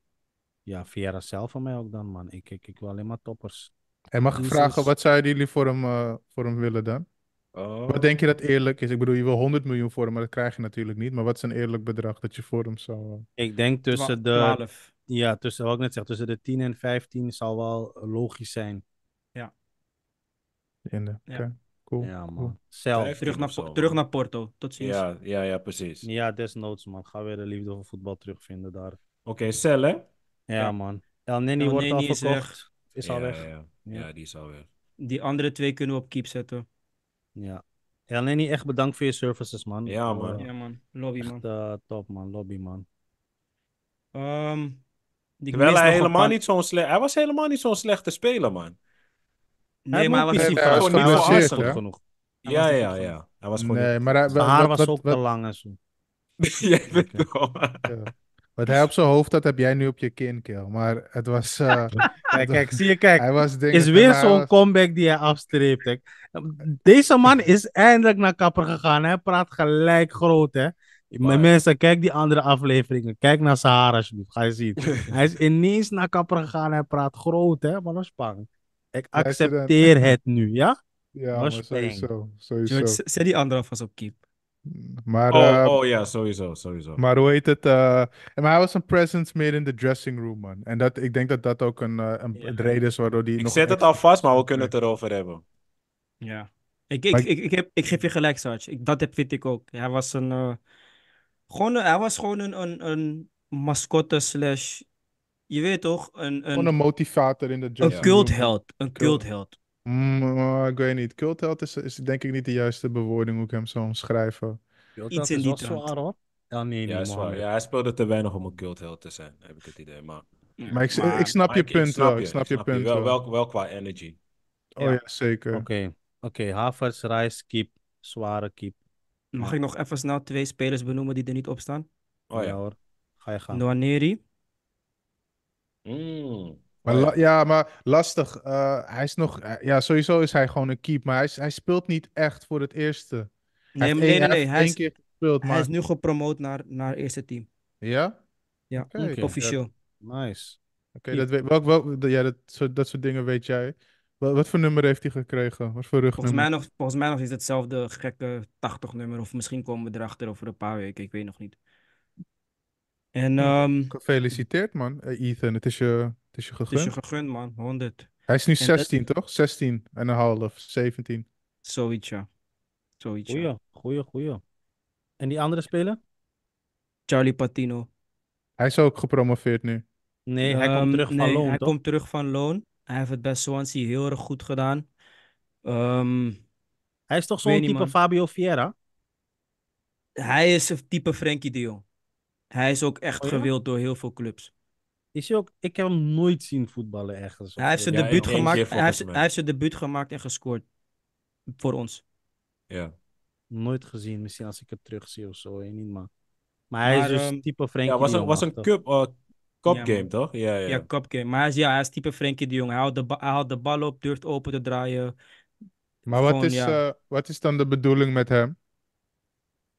Ja, Viera zelf van mij ook dan man. Ik ik, ik, wil alleen maar toppers. En mag ik vragen, wat zouden jullie voor hem, eh, voor hem willen dan? Oh. Wat denk je dat eerlijk is? Ik bedoel, je wil 100 miljoen voor hem, maar dat krijg je natuurlijk niet. Maar wat is een eerlijk bedrag dat je voor hem zou... Eh, ik denk tussen de... Ja, tussen, wat ik net zeg, tussen de 10 en 15 zal wel logisch zijn. Ja. In de, ja. Cool. man. Zelf. Terug naar, terug naar Porto. Tot ziens. Ja, ja, ja, precies. Ja, desnoods, man. Ga weer de liefde voor voetbal terugvinden daar. Oké, okay, Cel, hè? Ja, man. El Nini wordt al verkocht. Is, al ja, weg. Ja, ja, die is al weg. Die andere twee kunnen we op keep zetten. Ja. Ja, echt bedankt voor je services, man. Ja, man. Eh, ja, man. Lobby, man. Echt, top, man. Lobby, man. Um, Terwijl hij helemaal niet zo'n slecht... Hij was helemaal niet zo'n slechte speler, man. Nee, maar hij was niet zo goed genoeg. Ja, ja, ja. Hij was gewoon nee, maar hij, haar was ook te lang en zo. <laughs> Jij bent wel, Wat hij op zijn hoofd had, heb jij nu op je kin, Kill. Maar het was... Eh, <laughs> kijk, kijk, zie je, kijk. Hij was is weer zo'n comeback die hij afstreept. Deze man is eindelijk naar kapper gegaan. Hij praat gelijk groot, hè. Mijn mensen, kijk die andere afleveringen. Kijk naar Sahara, alsjeblieft. Ga je zien. <laughs> hij is ineens naar kapper gegaan. Hij praat groot, hè. Maar dat is Ik accepteer het nu, ja? Ja, maar sowieso. Zet die andere alvast op keep. Maar, oh, eh, oh ja, sowieso, sowieso. Maar hoe heet het? Eh, maar hij was een presence made in the dressing room, man. En dat, ik denk dat dat ook een, eh, een, reden is waardoor die. Ik zet het al vast, maar we kunnen het erover hebben. Ja. Ik, ik, ik, ik, heb, ik geef je gelijk, Sarge. dat heb, vind ik ook. Hij was een, eh, gewoon, eh, hij was gewoon een, een, een mascotte slash, je weet toch, een, een een, motivator in de een cultheld. Een cultheld. Mm, ik weet niet. Cultheld is, is denk ik niet de juiste bewoording hoe ik hem zou omschrijven. Iets in die wel hoor. Ja, nee, Ja, nee, is Ja, hij speelde te weinig om een cultheld te zijn, heb ik het idee. Maar, Maar ik, snap je punt wel. snap Ik je, snap je punt wel, wel. qua energy. Oh ja, zeker. Oké. Oké, Havers, Rice, Keep. Zware Keep. Mag ik nog even snel twee spelers benoemen die er niet op staan? Oh ja, hoor. Ga je gaan. Noaneri. Mm. ja, maar lastig. Eh, hij is nog, eh, ja, sowieso is hij gewoon een keep, maar hij, speelt niet echt voor het eerste. Nee, nee, nee, Hij, is, keer gespeeld, maar... hij is nu gepromoot naar, naar eerste team. Ja? Ja, officieel. nice. Oké, dat, ja, dat, dat soort dingen weet jij. Wat, voor nummer heeft hij gekregen? Wat voor Volgens mij, nog, volgens mij is hetzelfde gekke 80 nummer. Of misschien komen we erachter over een paar weken. Ik weet nog niet. En, ehm, Gefeliciteerd man, eh, Ethan. Het is je, het is je gegund. Het is je gegund man, 100. Hij is nu 16 toch? 16 en een half, 17. Zoiets ja. goeie, ja. En die andere speler? Charlie Patino. Hij is ook gepromoveerd nu. Nee, hij komt ehm, terug van loon. Hij komt terug van loon. Hij heeft het bij Swansea heel erg goed gedaan. Ehm, hij is toch zo'n type Fabio Vieira? Hij is een type Frenkie de Jong. Hij is ook echt oh gewild door heel veel clubs. Is hij ook, ik heb hem nooit zien voetballen ergens. Hij heeft zijn ja, debuut gemaakt. Hij heeft, heeft zijn debuut gemaakt en gescoord. Voor ons. Ja. Nooit gezien. Misschien als ik het terugzie of zo. Niet maar. Maar hij is dus ehm, type Frenkie. Ja, was een, was een cup, uh, Copgame, toch? Ja, ja. ja game. Maar hij is, ja, hij is type Frenkie de Jong. Hij haalt de, hij de bal op, durft open te draaien. Maar wat, is, eh, wat is dan de bedoeling met hem?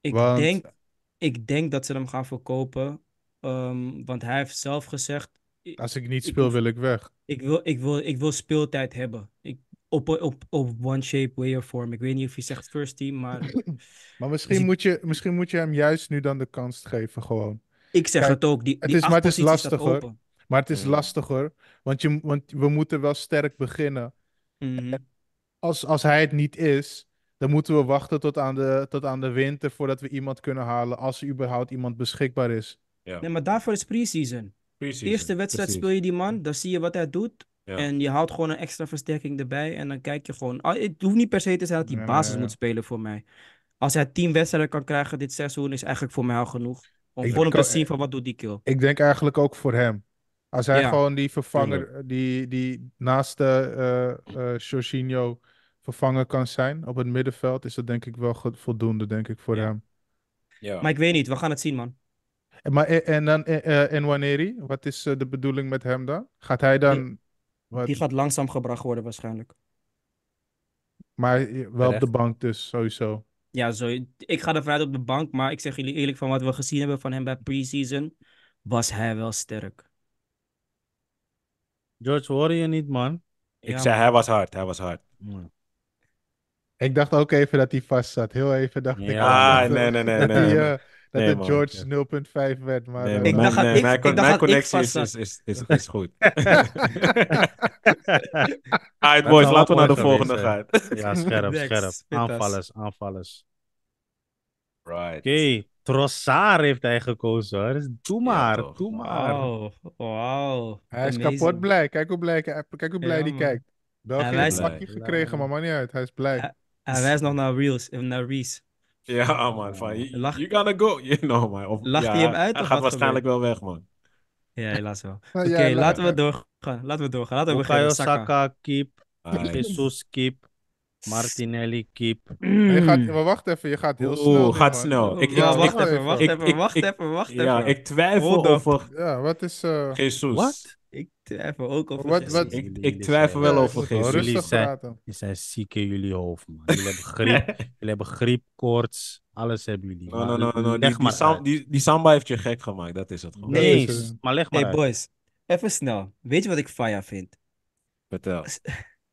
Ik, denk, ik denk dat ze hem gaan verkopen. Ehm, want hij heeft zelf gezegd... Als ik niet speel, wil ik weg. Ik wil, ik wil, ik wil speeltijd hebben. Ik, op, op, op one shape, way or form. Ik weet niet of hij zegt first team, maar... <clears throat> maar dus misschien, moet je, misschien moet je hem juist nu dan de kans geven, gewoon. Ik zeg het ook. Die, het is, maar het is lastiger. Maar het is lastiger. Want, je, want we moeten wel sterk beginnen. Mhm. Als, als hij het niet is, dan moeten we wachten tot aan, de, tot aan de winter voordat we iemand kunnen halen. Als er überhaupt iemand beschikbaar is. Nee, maar daarvoor is pre-season. eerste wedstrijd speel je die man, dan zie je wat hij doet. En je haalt gewoon een extra versterking erbij. En dan kijk je gewoon. Oh, het hoeft niet per se te zijn dat hij basis moet spelen voor mij. Als hij tien wedstrijden kan krijgen dit seizoen, is eigenlijk voor mij al genoeg wat die kill. Ik denk eigenlijk ook voor hem. Als hij gewoon die vervanger, die, die naast de uh, eh, eh, Jorginho vervanger kan zijn op het middenveld, is dat denk ik wel voldoende, denk ik, voor hem. Ja. Maar ik weet niet, we gaan het zien, man. En, maar, eh, en dan uh, Waneri, wat is de bedoeling met hem dan? Gaat hij dan... Die, wat... die gaat langzaam gebracht worden waarschijnlijk. Maar wel op de bank dus, sowieso. Ja, zo, ik ga er vooruit op de bank, maar ik zeg jullie eerlijk van wat we gezien hebben van hem bij preseason, was hij wel sterk. George, hoor je niet, man? Ik zei, hij was hard, hij was hard. Ik dacht ook even dat hij vast zat. Heel even dacht ik. Ah, nee, nee, nee. <laughs> nee, eh, dat nee, het George ja. 0.5 werd. Maar, nee, eh, ik dacht, nee, ik, mijn, ik, dacht connectie is, is, is, is, goed. <laughs> <laughs> Alright nou, boys, laten we naar de volgende gaan. <laughs> Ja, scherp, scherp. Aanvallers, aanvallers. Right. Oké, okay. Trossard heeft hij gekozen hoor. Dus doe maar, ja, doe maar. Wow. Hij is kapot blij. Kijk hoe blij, kijk hoe blij die kijkt. België heeft een pakje gekregen, maar maakt niet uit. Hij is blij. Hij, is wijst nog naar Reels, naar Rees. Ja, man. Van, you, you gonna go. You know, man. Of, Lacht ja, hij hem uit? Hij gaat waarschijnlijk wel weg, man. Ja, helaas wel. Oké, laten we doorgaan. Laten we doorgaan. Laten we beginnen. Saka, keep. Jesus, keep. Martinelli, keep. gaat, maar wacht even, je gaat heel snel. Oeh, gaat snel. Ik, ja, wacht, even, wacht even, wacht even, wacht even. Ja, ik twijfel over... Ja, wat is... Eh, Jesus. Wat? Ik twijfel ook over wat, wat? Ik, ik, twijfel wel over geest. Jullie zijn, ziek in jullie hoofd, man. Jullie hebben griep, <laughs> jullie hebben griep, koorts, alles hebben jullie. No, no, Die, sam, samba heeft je gek gemaakt, dat is het gewoon. Nee, maar leg maar Hey boys, even snel. Weet je wat ik Faya vind? Vertel.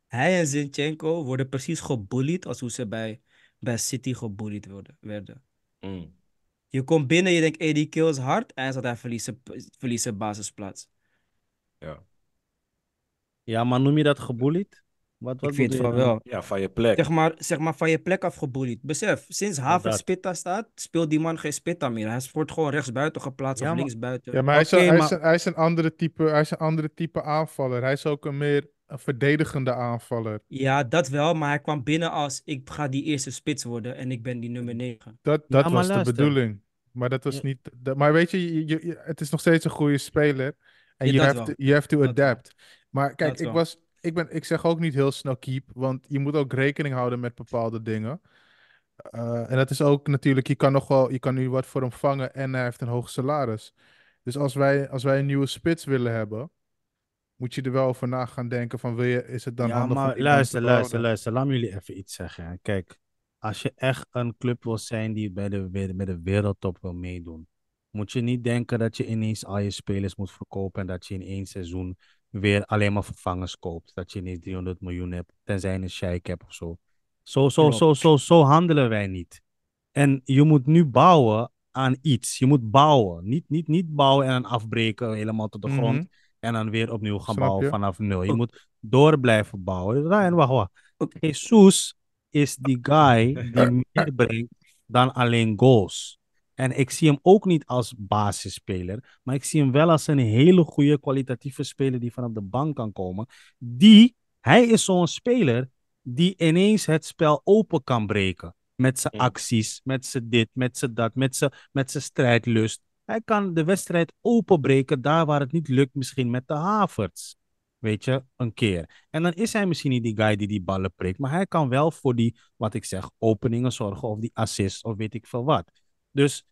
Hij en Zinchenko worden precies gebullied als hoe ze bij, bij City gebullied worden, werden. Mm. Je komt binnen, je denkt, hey, die kill is hard. En zat hij verliezen verliezen basisplaats. Ja. Ja, maar noem je dat geboeid? Wat, wat ik vind van wel. Ja, van je plek. Zeg maar, zeg maar van je plek af geboeid. Besef, sinds Haven Spitta staat, speelt die man geen Spitta meer. Hij wordt gewoon rechtsbuiten geplaatst ja, of linksbuiten. Ja, maar, hij, is, een, andere type, hij is een andere type aanvaller. Hij is ook een meer verdedigende aanvaller. Ja, dat wel, maar hij kwam binnen als ik ga die eerste spits worden en ik ben die nummer 9. Dat, dat was de bedoeling. Maar dat was niet. maar weet je, het is nog steeds een goede speler. En je hebt to, you to adapt. Maar kijk, ik, was, ik, ben, ik zeg ook niet heel snel keep, want je moet ook rekening houden met bepaalde dingen. Eh, en dat is ook natuurlijk, je kan, nog wel, je kan nu wat voor hem vangen en hij heeft een hoog salaris. Dus als wij, als wij een nieuwe spits willen hebben, moet je er wel over na gaan denken van wil je, is het dan ja, maar luister, luister, luister. Laat me jullie even iets zeggen. Kijk, als je echt een club wil zijn die bij de, bij bij de wereldtop wil meedoen, moet je niet denken dat je ineens al je spelers moet verkopen en dat je in één seizoen weer alleen maar vervangers koopt. Dat je ineens 300 miljoen hebt, tenzij je een sheik hebt of zo. Zo, zo, zo, zo, zo handelen wij niet. En je moet nu bouwen aan iets. Je moet bouwen. Niet, niet, niet bouwen en afbreken helemaal tot de mhm. grond. En dan weer opnieuw gaan bouwen vanaf nul. Je moet door blijven bouwen. Ryan, wacht, wacht. Jesus is die guy die meer brengt dan alleen goals. En ik zie hem ook niet als basisspeler, maar ik zie hem wel als een hele goede kwalitatieve speler die vanaf de bank kan komen. Die, hij is zo'n speler die ineens het spel open kan breken. Met zijn acties, met zijn dit, met zijn dat, met zijn, met zijn strijdlust. Hij kan de wedstrijd openbreken daar waar het niet lukt, misschien met de Havertz. Weet je, een keer. En dan is hij misschien niet die guy die die ballen prikt, maar hij kan wel voor die, wat ik zeg, openingen zorgen of die assist of weet ik veel wat. Dus Jezus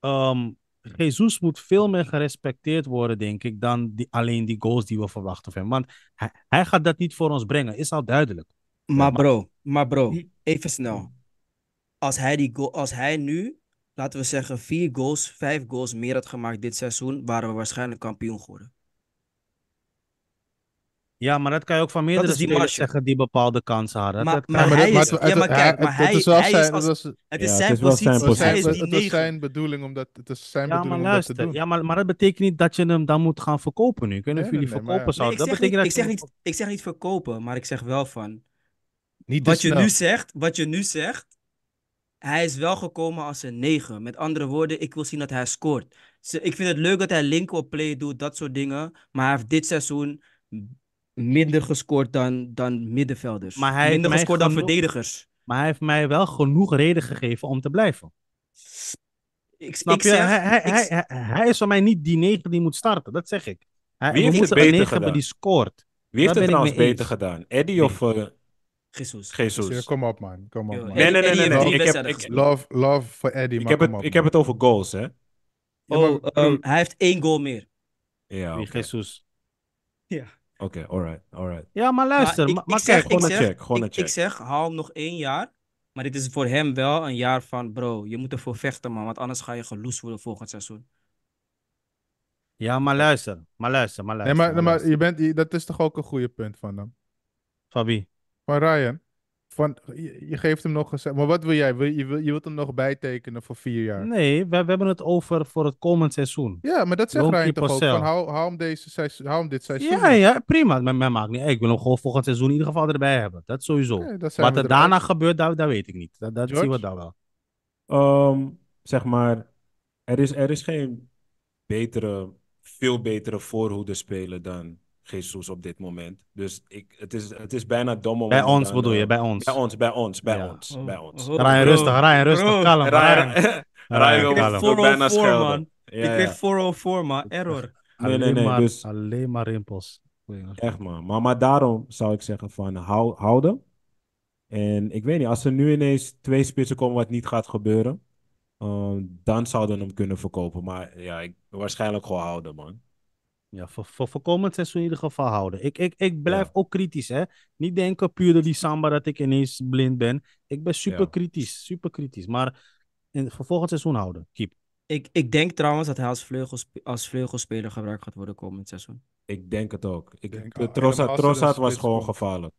ehm, Jesus moet veel meer gerespecteerd worden, denk ik, dan die, alleen die goals die we verwachten van hem. Want hij, gaat dat niet voor ons brengen, is al duidelijk. Maar bro, maar bro, even snel. Als hij, die goal, als hij nu, laten we zeggen, vier goals, vijf goals meer had gemaakt dit seizoen, waren we waarschijnlijk kampioen geworden. Ja, maar dat kan je ook van meerdere spelers zeggen die bepaalde kansen hadden. Maar, maar, hij is, kijk, maar hij, het is zijn positie, is Het is zijn bedoeling om dat, het is zijn bedoeling maar dat te doen. Ja, maar, maar dat betekent niet dat je hem dan moet gaan verkopen nu. Kunnen jullie verkopen zouden? ik, zeg niet, ik zeg niet verkopen, maar ik zeg wel van... Niet wat, dus je nu zegt, wat je nu zegt, hij is wel gekomen als een negen. Met andere woorden, ik wil zien dat hij scoort. Ik vind het leuk dat hij linker op play doet, dat soort dingen. Maar hij heeft dit seizoen minder gescoord dan, dan middenvelders. Maar hij minder gescoord dan verdedigers. Maar hij heeft mij wel genoeg reden gegeven om te blijven. Ik snap je? hij, hij, is voor mij niet die negen die moet starten, dat zeg ik. Hij, Wie heeft het beter negen gedaan? die scoort. Wie heeft dat het trouwens beter gedaan? Eddie of... Uh... Jesus. Jesus. Kom op, man. Kom op, man. Nee, nee, nee. nee, ik heb, love, love voor Eddie, ik heb het, Ik heb het over goals, hè? Oh, ehm, hij heeft één goal meer. Ja, okay. Jesus. Ja. Oké, alright, alright. Ja, maar luister, maar, ik, maar ik zeg, gewoon een check. Gewoon ik, een check. Ik zeg, haal nog één jaar. Maar dit is voor hem wel een jaar van, bro, je moet ervoor vechten, man. Want anders ga je geloos worden volgend seizoen. Ja, maar luister, maar luister, maar luister. Nee, maar, maar, je bent, dat is toch ook een goede punt van hem? Van wie? Van Ryan. Van, je, geeft hem nog eens. Maar wat wil jij? Wil, je, wil, je wilt hem nog bijtekenen voor vier jaar? Nee, we, hebben het over voor het komend seizoen. Ja, maar dat zegt Rijn toch ook. Van, hou, hou, hem deze seizoen, hou hem dit seizoen. Ja, ja prima. Maar, maar maakt niet. Ik wil hem gewoon volgend seizoen in ieder geval erbij hebben. Dat sowieso. wat er daarna gebeurt, dat, dat, weet ik niet. Dat, zien we dan wel. Ehm, zeg maar, er is, er is geen betere, veel betere voorhoede spelen dan Jesus op dit moment. Dus ik, het, is, het is bijna domme. Bij ons bedoel je, eh, bij ons? Bij ons, bij ons, bij ons, bij oh, ons. Oh, oh rustig, Ryan, oh. rustig, kalm. Ryan, Ryan, Ryan, Ryan bijna Man. Ja, ik kreeg 404, maar error. Nee, nee, nee. Maar, dus, alleen maar rimpels. Echt man. Maar, maar daarom zou ik zeggen van hou, houden. En ik weet niet, als er nu ineens twee spitsen komen wat niet gaat gebeuren, eh, dan zouden we hem kunnen verkopen. Maar ja, ik, waarschijnlijk gewoon houden, man. Ja, voor, voor, komend seizoen in ieder geval houden. Ik, ik, ik blijf ook kritisch, hè. Niet denken puur door die samba dat ik ineens blind ben. Ik ben super kritisch, super kritisch. Maar in, voor volgend seizoen houden, keep. Ik, ik denk trouwens dat hij als, vleugels, als vleugelspeler gebruikt gaat worden komend seizoen. Ik denk het ook. Ik, denk, eh, de, was gewoon gevaarlijk.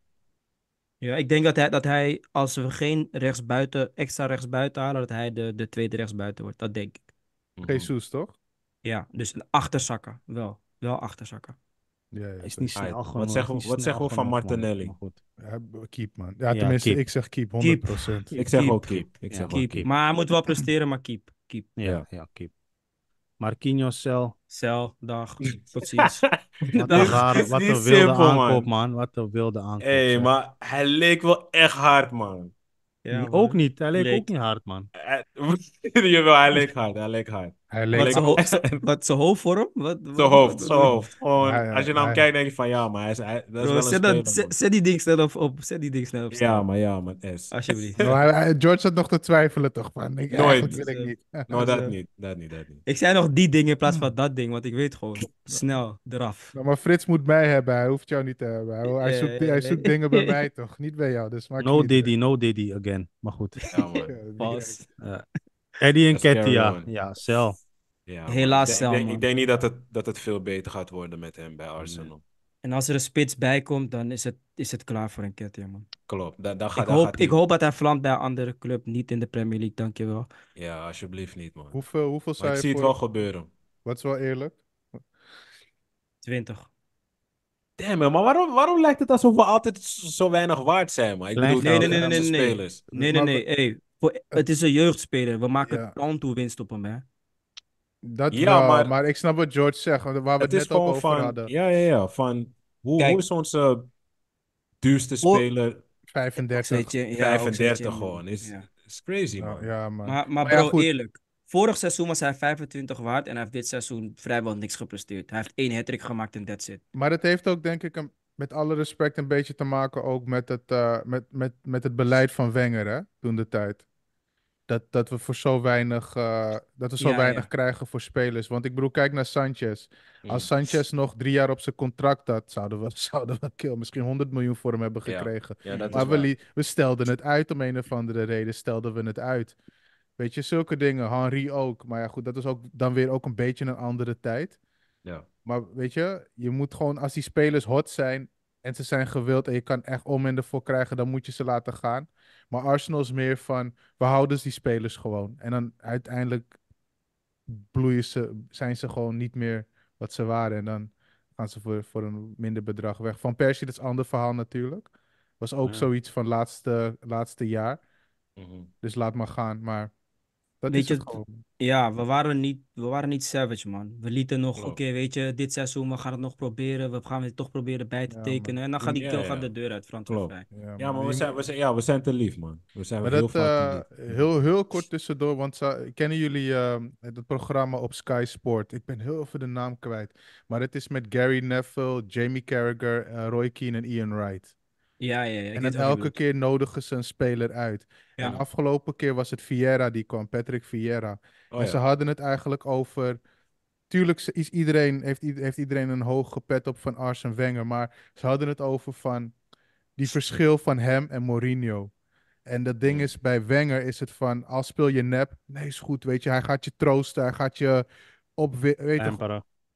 Ja, ik denk dat hij, dat hij als we geen rechtsbuiten, extra rechtsbuiten halen, dat hij de, de tweede rechtsbuiten wordt. Dat denk ik. Jesus, toch? Ja, dus achterzakken wel wel achterzakken. Ja, ja, is niet snel. Ah, wat eh, zeggen we, wat zeggen we van Martinelli? goed. keep, man. Ja, tenminste, ik zeg keep 100%. Ik zeg ook keep. Ik zeg keep. Maar hij moet wel presteren, maar keep. keep. Ja, ja, keep. Marquinhos, Cel. Cel, dag. precies. <laughs> <laughs> wat, een wat wilde aankoop, man. Wat een wilde aankoop. hey, maar hij leek wel echt hard, man. Ja, Ook niet. Hij leek, leek, ook niet hard, man. Eh, <laughs> jawel, hij leek hard. Hij leek hard. Hij leek... <laughs> Wat zijn hoofd, hoofdvorm? Wat, wat, zijn hoofd, zijn hoofd. als je naar hem kijkt, denk je van ja, maar hij is, zet, die ding snel op, op. Zet die ding snel op. Ja, maar ja, maar S. Alsjeblieft. George had nog te twijfelen toch, man. Ik, Nooit. Wil ik niet. <laughs> No, dat eh, niet, dat niet, dat niet. Ik zei nog die ding in plaats van hmm. dat ding, want ik weet gewoon, snel, eraf. maar Frits moet mij hebben, hij hoeft jou niet te hebben. Hij, eh, eh, zoekt, dingen bij mij toch, niet bij jou. Dus maak no Diddy, no Diddy again. Maar goed. Ja, man. <laughs> Pas. Ja. Eddie en Ketia. Ja, Cel. Ja, Helaas zelf. Cel. Ik, denk niet dat het, dat het veel beter gaat worden met hem bij Arsenal. En als er een spits bij komt, dan is het, is het klaar voor een Ketia, man. Klopt. Da, gaat. ik, hoop, ik hoop dat hij vlamt bij een andere club, niet in de Premier League, dankjewel. Ja, alsjeblieft niet, man. Hoeveel, hoeveel maar zijn Ik zie het wel gebeuren. Wat is wel eerlijk? 20. Damn, man, maar waarom, waarom lijkt het alsof we altijd zo weinig waard zijn, man? Ik bedoel, nee, nee, nee, nee, nee, nee, nee, nee, nee, nee, nee, eh, het is een jeugdspeler. We maken het aan toe winst op hem, hè? Dat ja, maar, ik snap wat George zegt, waar we het, is net ook over van, hadden. Ja, ja, ja. Van, hoe, hoe is onze duurste speler? 35. Je, 35 gewoon. Is, crazy, nou, man. ja, Maar, maar, bro, eerlijk. Vorig seizoen was hij 25 waard en hij heeft dit seizoen vrijwel niks gepresteerd. Hij heeft één hattrick gemaakt en that's it. Maar dat heeft ook, denk ik, een, met alle respect een beetje te maken ook met het, eh, met, met, met het beleid van Wenger, hè, toen de tijd dat, dat we voor zo weinig, eh, dat we zo weinig krijgen voor spelers. Want ik bedoel, kijk naar Sanchez. Als mm. Sanchez nog drie jaar op zijn contract had, zouden we, <laughs> zouden we misschien 100 miljoen voor hem hebben gekregen. maar we, we stelden het uit om een of andere reden, stelden we het uit. Weet je, zulke dingen. Henry ook. Maar ja, goed, dat is ook dan weer ook een beetje een andere tijd. Ja. Maar weet je, je moet gewoon, als die spelers hot zijn en ze zijn gewild en je kan echt om en ervoor krijgen, dan moet je ze laten gaan. Maar Arsenal is meer van, we houden dus die spelers gewoon. En dan uiteindelijk bloeien ze, zijn ze gewoon niet meer wat ze waren. En dan gaan ze voor, voor een minder bedrag weg. Van Persie, dat is een ander verhaal natuurlijk. Was ook zoiets van laatste, laatste jaar. Mhm. Dus laat maar gaan. Maar weet je, ja, we waren, niet, we waren niet savage, man. We lieten nog, oké, weet je, dit seizoen, we gaan het nog proberen. We gaan het toch proberen bij te tekenen. En dan gaat die kill de deur uit, Frankrijk. Ja, ja, maar we zijn, we, zijn, ja, we zijn te lief, man. We zijn maar heel, dat, eh, heel, heel kort tussendoor, want kennen jullie ehm, het programma op Sky Sport? Ik ben heel even de naam kwijt. Maar het is met Gary Neville, Jamie Carragher, eh, Roy Keane en Ian Wright. Ja, ja, ja. En elke keer nodigen ze een speler uit. De afgelopen keer was het Vieira die kwam, Patrick Vieira. Oh, en ze hadden het eigenlijk over. Tuurlijk is iedereen, heeft, heeft iedereen een hoge pet op van Arsene Wenger. Maar ze hadden het over van die verschil van hem en Mourinho. En dat ding is, bij Wenger is het van, al speel je nep, nee is goed, weet je, hij gaat je troosten, hij gaat je op, weet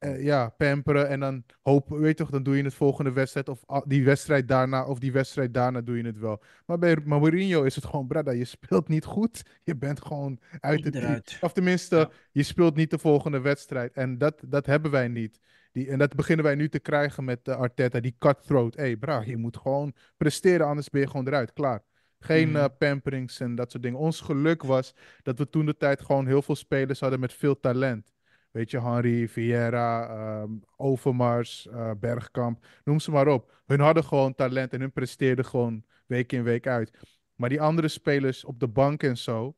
eh, ja, pamperen en dan hopen, weet toch, dan doe je het volgende wedstrijd of die wedstrijd daarna of die wedstrijd daarna doe je het wel. Maar bij Mourinho is het gewoon, brada, je speelt niet goed, je bent gewoon uit de team. Of tenminste, je speelt niet de volgende wedstrijd en dat, dat hebben wij niet. Die, en dat beginnen wij nu te krijgen met de eh, Arteta, die cutthroat. Hé, hey, bra, je moet gewoon presteren, anders ben je gewoon eruit, klaar. Geen mm. Eh, pamperings en dat soort dingen. Ons geluk was dat we toen de tijd gewoon heel veel spelers hadden met veel talent. Weet je, Henry, Vieira, ehm, Overmars, eh, Bergkamp, noem ze maar op. Hun hadden gewoon talent en hun presteerden gewoon week in week uit. Maar die andere spelers op de bank en zo,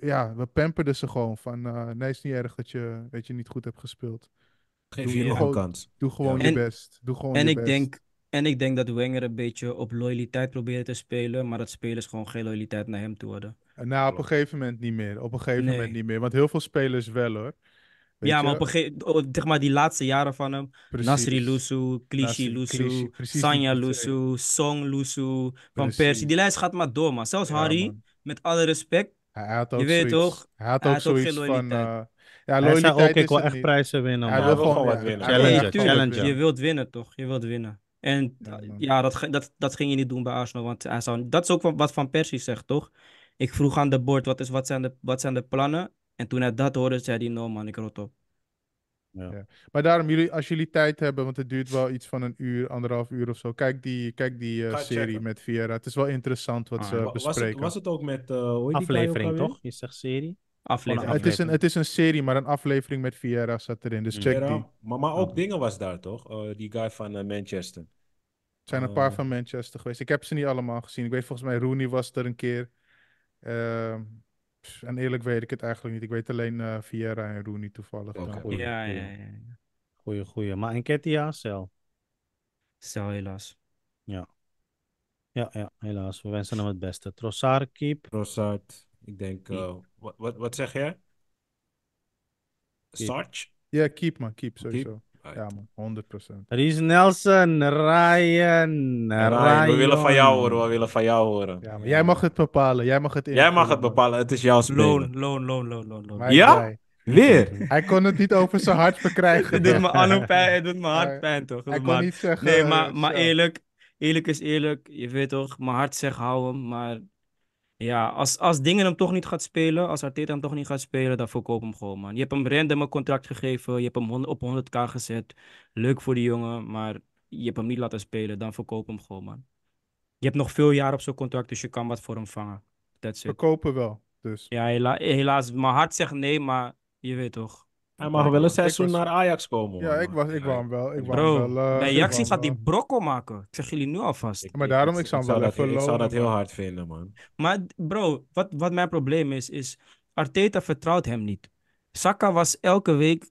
ja, we pamperden ze gewoon van, eh, nee, is niet erg dat je, weet je niet goed hebt gespeeld. Geef je nog een kans. Doe gewoon je best. Doe gewoon en ik Denk, en ik denk dat Wenger een beetje op loyaliteit probeert te spelen, maar dat spelers gewoon geen loyaliteit naar hem toe hadden. Nou, op een gegeven moment niet meer. Op een gegeven moment niet meer. Want heel veel spelers wel hoor. ja, maar op een gegeven oh, zeg maar die laatste jaren van hem. Precies. Nasri Lusu, Clichy Lusu, Sanja Lusu, Song Lusu, Van Persie. Die lijst gaat maar door, man. Zelfs Harry, met alle respect. Hij had ook je weet zoiets, toch? Hij had ook, zoiets van... Uh, ja, hij zei ook, ik wil echt prijzen winnen. Man. Hij wil gewoon wat winnen. Je wilt winnen, toch? Je wilt winnen. En ja, dat, dat, dat ging je niet doen bij Arsenal. Want hij zou, dat is ook wat Van Persie zegt, toch? Ik vroeg aan de board, wat, is, wat, zijn, de, wat zijn de plannen? En toen hij dat hoorde, zei hij, no man, ik rot op. Ja. Maar daarom, jullie, als jullie tijd hebben, want het duurt wel iets van een uur, anderhalf uur of zo. Kijk die, kijk die eh, serie met Viera. Het is wel interessant wat ah, ze was bespreken. Het, was het, ook met... Uh, aflevering, toch? Je zegt serie? Aflevering. het, is een, het is een serie, maar een aflevering met Viera zat erin. Dus mm. check die. Maar, maar ook dingen was daar, toch? Oh, die guy van eh, Manchester. Er zijn een paar oh. van Manchester geweest. Ik heb ze niet allemaal gezien. Ik weet volgens mij, Rooney was er een keer. Ehm, en eerlijk weet ik het eigenlijk niet. Ik weet alleen eh, Vieira en Rooney toevallig. ja, goeie. ja, ja, ja. Goeie, Maar Enketia, Cel. Cel, helaas. Ja. Ja, ja, helaas. We wensen hem het beste. Trossard, keep. Trossard. Ik denk, eh, wat, wat, wat zeg jij? Sarge? Ja, keep man, keep sowieso. Keep. Ja, man, 100%. Ries Nelson, Ryan, Ryan. We willen van jou horen, we willen van jou horen. Ja, jij mag het bepalen, jij mag het Jij mag het bepalen, het is jouw Loon, loon, loon, loon, loon. Ja? Leer, Weer? Hij kon het niet over zijn hart verkrijgen. <laughs> het doet me pijn, het doet me hart pijn toch? Hij kon niet zeggen. Nee, eh, maar, maar eerlijk, eerlijk is eerlijk. Je weet toch, mijn hart zegt hou hem, maar ja, als, als dingen hem toch niet gaat spelen, als Arteta hem toch niet gaat spelen, dan verkoop hem gewoon, man. Je hebt hem random een contract gegeven, je hebt hem op 100k gezet. Leuk voor die jongen, maar je hebt hem niet laten spelen, dan verkoop hem gewoon, man. Je hebt nog veel jaar op zo'n contract, dus je kan wat voor hem vangen. That's it. Verkopen wel, dus. Ja, hela helaas. Mijn hart zegt nee, maar je weet toch. Hij mag wel een seizoen naar Ajax komen. Ja, ik was, ik wou hem wel. Ik Bro, wel, uh, bij gaat die brokkel maken. Ik zeg jullie nu alvast. maar daarom, ik, zou hem wel even Ik zou dat heel hard vinden, man. Maar bro, wat, wat mijn probleem is, is Arteta vertrouwt hem niet. Saka was elke week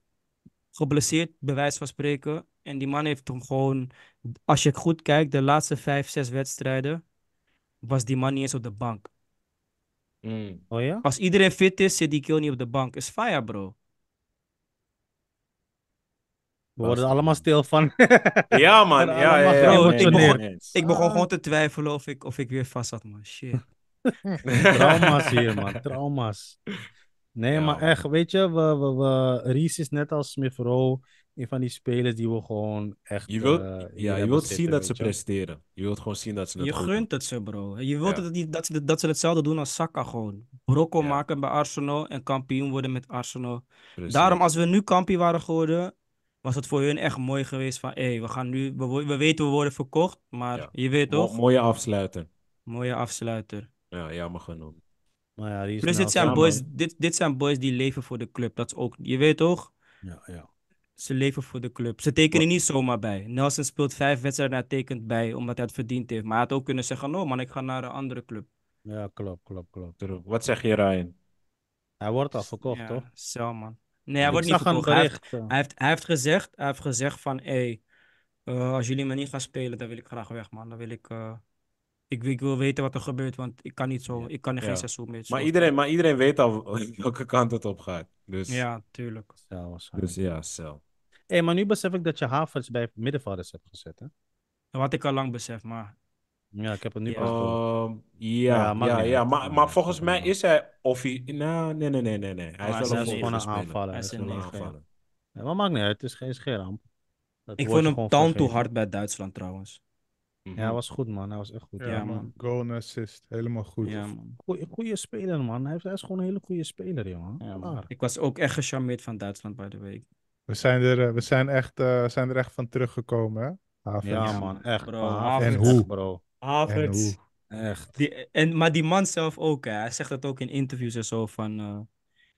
geblesseerd, bewijs van spreken. En die man heeft hem gewoon, als je goed kijkt, de laatste vijf, zes wedstrijden, was die man niet eens op de bank. Oh mm. ja? Als iedereen fit is, zit die kill niet op de bank. Is fire, bro. We worden allemaal stil van. <laughs> ja, man. Ja, ja, Ik, begon, ik begon gewoon te twijfelen of ik, of ik weer vast had, man. Shit. <laughs> Trauma's hier, man. <laughs> Trauma's. Nee, maar man. echt, weet je, we, we, we, Ries is net als Smith Rowe een van die spelers die we gewoon echt. Je wilt, eh, ja, je wilt zien dat ze presteren. Je wilt gewoon zien dat ze. Het je gunt het ze, bro. Je wilt dat, die, dat, ze, dat ze hetzelfde doen als Saka gewoon. Brokkel maken bij Arsenal en kampioen worden met Arsenal. Daarom, als we nu kampioen waren geworden, was het voor hun echt mooi geweest van, hé, we gaan nu, we, weten we worden verkocht, maar je weet toch? Mooie afsluiter. Mooie afsluiter. Ja, jammer genoeg. Maar ja, die is Plus, nou dit, zijn boys, dit, dit zijn boys die leven voor de club. Dat is ook, je weet toch? Ja, ja. Ze leven voor de club. Ze tekenen niet zomaar bij. Nelson speelt vijf wedstrijden en tekent bij, omdat hij het verdiend heeft. Maar hij had ook kunnen zeggen, no oh, man, ik ga naar een andere club. Ja, klopt, klopt, klopt. Wat zeg je, Ryan? Hij wordt al verkocht, ja, toch? Zo, man. Nee, hij wordt niet verkocht. Hij heeft, hij, heeft, hij, heeft, gezegd, hij heeft gezegd van, hey, eh, als jullie me niet gaan spelen, dan wil ik graag weg, man. Dan wil ik, uh, ik, ik, wil weten wat er gebeurt, want ik kan niet zo, ik kan geen ja. seizoen meer. Maar iedereen, maar iedereen weet al <laughs> welke kant het op gaat. Dus... Ja, tuurlijk. dus ja, cel. Hé, hey, maar nu besef ik dat je Havers bij middenvelders hebt gezet, hè? Wat ik al lang besef, maar ja, ik heb het nu pas uh, ja, ja, ja, Maar, maar volgens mij is hij of hij... Nou, nee, nee, nee, nee. nee. Hij is wel hij is gewoon een aanvaller. Hij is dus een aanvaller. maar maakt niet uit. Het is geen scheerramp. Ik vond hem dan toe hard bij Duitsland trouwens. Mhm. Ja, hij was goed, man. Hij was echt goed. Ja, man. Goal en assist. Helemaal goed. Ja, man. Goeie, goeie speler, man. Hij is gewoon een hele goede speler, jongen. Ja, man. Ik was ook echt gecharmeerd van Duitsland, by the way. We zijn er, eh, we zijn echt, uh, zijn er echt van teruggekomen, hè? Ja, man. Echt, bro. En hoe? bro. Havertz. Echt. en, maar die man zelf ook, hè. hij zegt dat ook in interviews en zo van... Eh,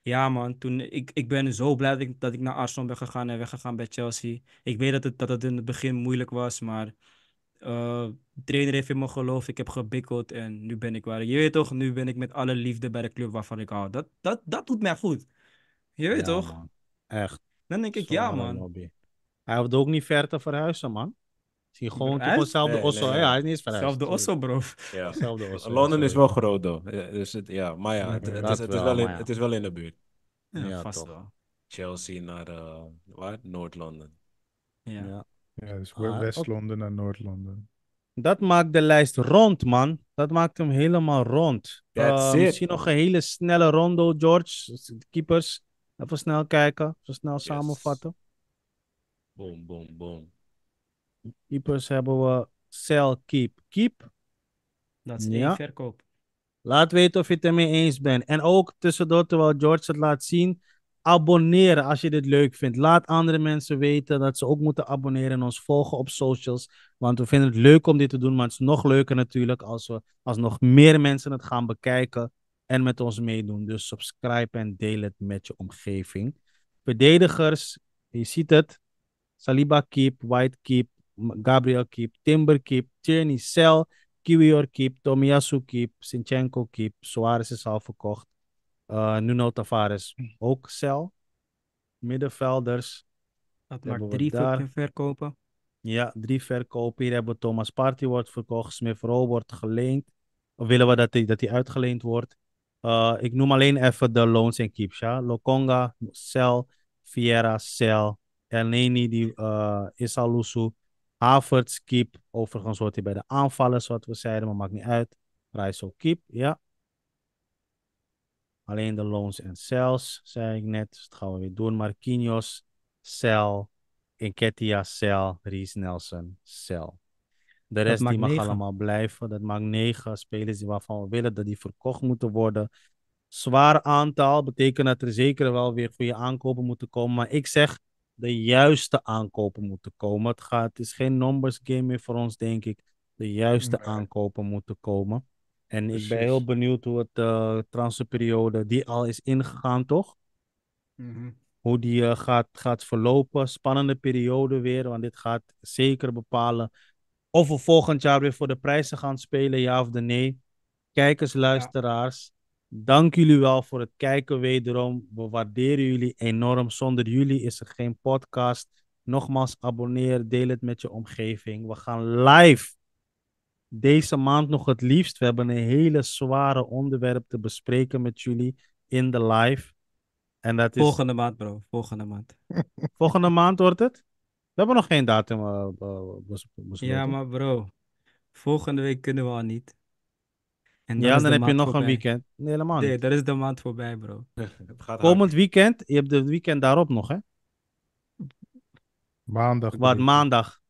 ja man, toen, ik, ik ben zo blij dat ik, naar Arsenal ben gegaan en weggegaan bij Chelsea. Ik weet dat het, dat het in het begin moeilijk was, maar... Eh, de trainer heeft in me geloofd, ik heb gebikkeld en nu ben ik waar. Je weet toch, nu ben ik met alle liefde bij de club waarvan ik hou. Dat, dat, dat doet mij goed. Je weet toch? Echt. Dan denk ik, ja man. Hij hoeft ook niet ver te verhuizen, man. Zie je gewoon hetzelfde Osso. ja, hij is niet eens Hetzelfde Osso, bro. Ja. <laughs> Zelfde Osso. Londen is wel groot, though. Dus het, ja, maar ja, het, is, het, is, wel in, het is wel in de buurt. Ja, vast wel. Chelsea naar uh, Noord-Londen. Ja. ja. dus ah, West-Londen naar Noord-Londen. Dat maakt de lijst rond, man. Dat maakt hem helemaal rond. Uh, misschien nog een hele snelle rondo, George. Keepers. Even snel kijken. Even snel samenvatten. Boom, boom, boom. Keepers hebben we sell, keep, keep. Dat is één ja. verkoop. Laat weten of je het ermee eens bent. En ook tussendoor, terwijl George het laat zien, abonneren als je dit leuk vindt. Laat andere mensen weten dat ze ook moeten abonneren en ons volgen op socials. Want we vinden het leuk om dit te doen, maar het is nog leuker natuurlijk als, we, als nog meer mensen het gaan bekijken en met ons meedoen. Dus subscribe en deel het met je omgeving. Verdedigers, je ziet het. Saliba keep, White keep, Gabriel keep, Timber keep, Tierney sell, Kiwior keep, Tomiyasu keep, Sinchenko keep, Suarez is al verkocht. Eh, Nuno Tavares hm. ook sell. Middenvelders. Dat maakt drie daar. verkopen. Ja, drie verkopen. Hier hebben we Thomas Party wordt verkocht. Smith Rowe wordt geleend. Of willen we dat hij dat die uitgeleend wordt? Eh, ik noem alleen even de loans en keeps. Ja? Lokonga, Cel, Viera Cel, Elneny, die, uh, eh, Isalusu, Havertz, keep. Overigens hoort hij bij de aanvallers, wat we zeiden, maar maakt niet uit. Rice keep, ja. Alleen de loans en sales, zei ik net. Dus dat gaan we weer doen. Marquinhos, Cel, Enketia, Cel, Ries Nelson, Cel. De rest die mag allemaal blijven. Dat maakt negen spelers waarvan we willen dat die verkocht moeten worden. Zwaar aantal betekent dat er zeker wel weer goede aankopen moeten komen. Maar ik zeg de juiste aankopen moeten komen. Het, gaat, het is geen numbers game meer voor ons, denk ik. De juiste aankopen moeten komen. En ik ben heel benieuwd hoe het uh, eh, transferperiode, die al is ingegaan, toch? Mhm. Hoe die eh, gaat, gaat verlopen. Spannende periode weer, want dit gaat zeker bepalen of we volgend jaar weer voor de prijzen gaan spelen, ja of nee. Kijkers, luisteraars, Dank jullie wel voor het kijken wederom. We waarderen jullie enorm. Zonder jullie is er geen podcast. Nogmaals, abonneer, deel het met je omgeving. We gaan live deze maand nog het liefst. We hebben een hele zware onderwerp te bespreken met jullie in de live. En dat is... Volgende maand, bro. Volgende maand. <laughs> Volgende maand wordt het? We hebben nog geen datum eh, eh, eh, Ja, maar bro. Volgende week kunnen we al niet. En ja, dan heb je nog een weekend. Nee, helemaal niet. Nee, daar is de maand voorbij, bro. <laughs> Komend weekend, je hebt het weekend daarop nog, hè? Maandag. Wat, maandag.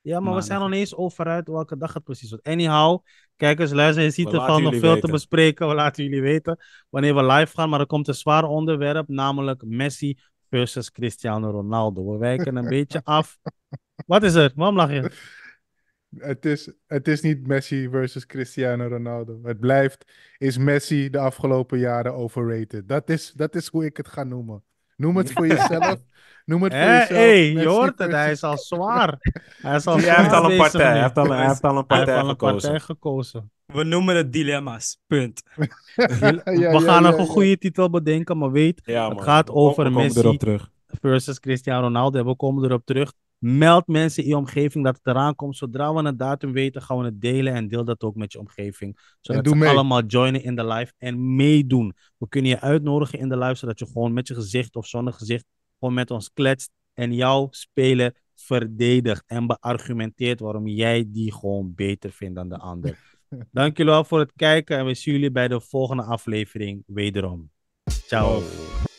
Ja, maar we zijn nog eens over uit welke dag het precies wordt. Anyhow, kijkers, luister, je ziet ervan nog veel te bespreken. We laten jullie weten wanneer we live gaan. Maar er komt een zwaar onderwerp, namelijk Messi versus Cristiano Ronaldo. We wijken een <laughs> beetje af. Wat is er? Waarom lach je? Het is, het is niet Messi versus Cristiano Ronaldo. Het blijft, is Messi de afgelopen jaren overrated. Dat is, dat is hoe ik het ga noemen. Noem het voor jezelf. Noem het voor jezelf. Hé, hey, je hoort het. Hij is al zwaar. <laughs> Hij, is al hij heeft al een partij. Hij heeft al, heeft al een partij, gekozen. We noemen het dilemma's. Punt. <laughs> We gaan nog een goede titel bedenken, maar weet, het gaat over Messi versus Cristiano Ronaldo. We komen erop terug. Meld mensen in je omgeving dat het eraan komt. Zodra we een datum weten, gaan we het delen en deel dat ook met je omgeving. Zodat we allemaal joinen in de live en meedoen. We kunnen je uitnodigen in de live, zodat je gewoon met je gezicht of zonder gezicht gewoon met ons kletst en jouw spelen verdedigt en beargumenteert waarom jij die gewoon beter vindt dan de ander. <laughs> Dank jullie wel voor het kijken en we zien jullie bij de volgende aflevering wederom. Ciao.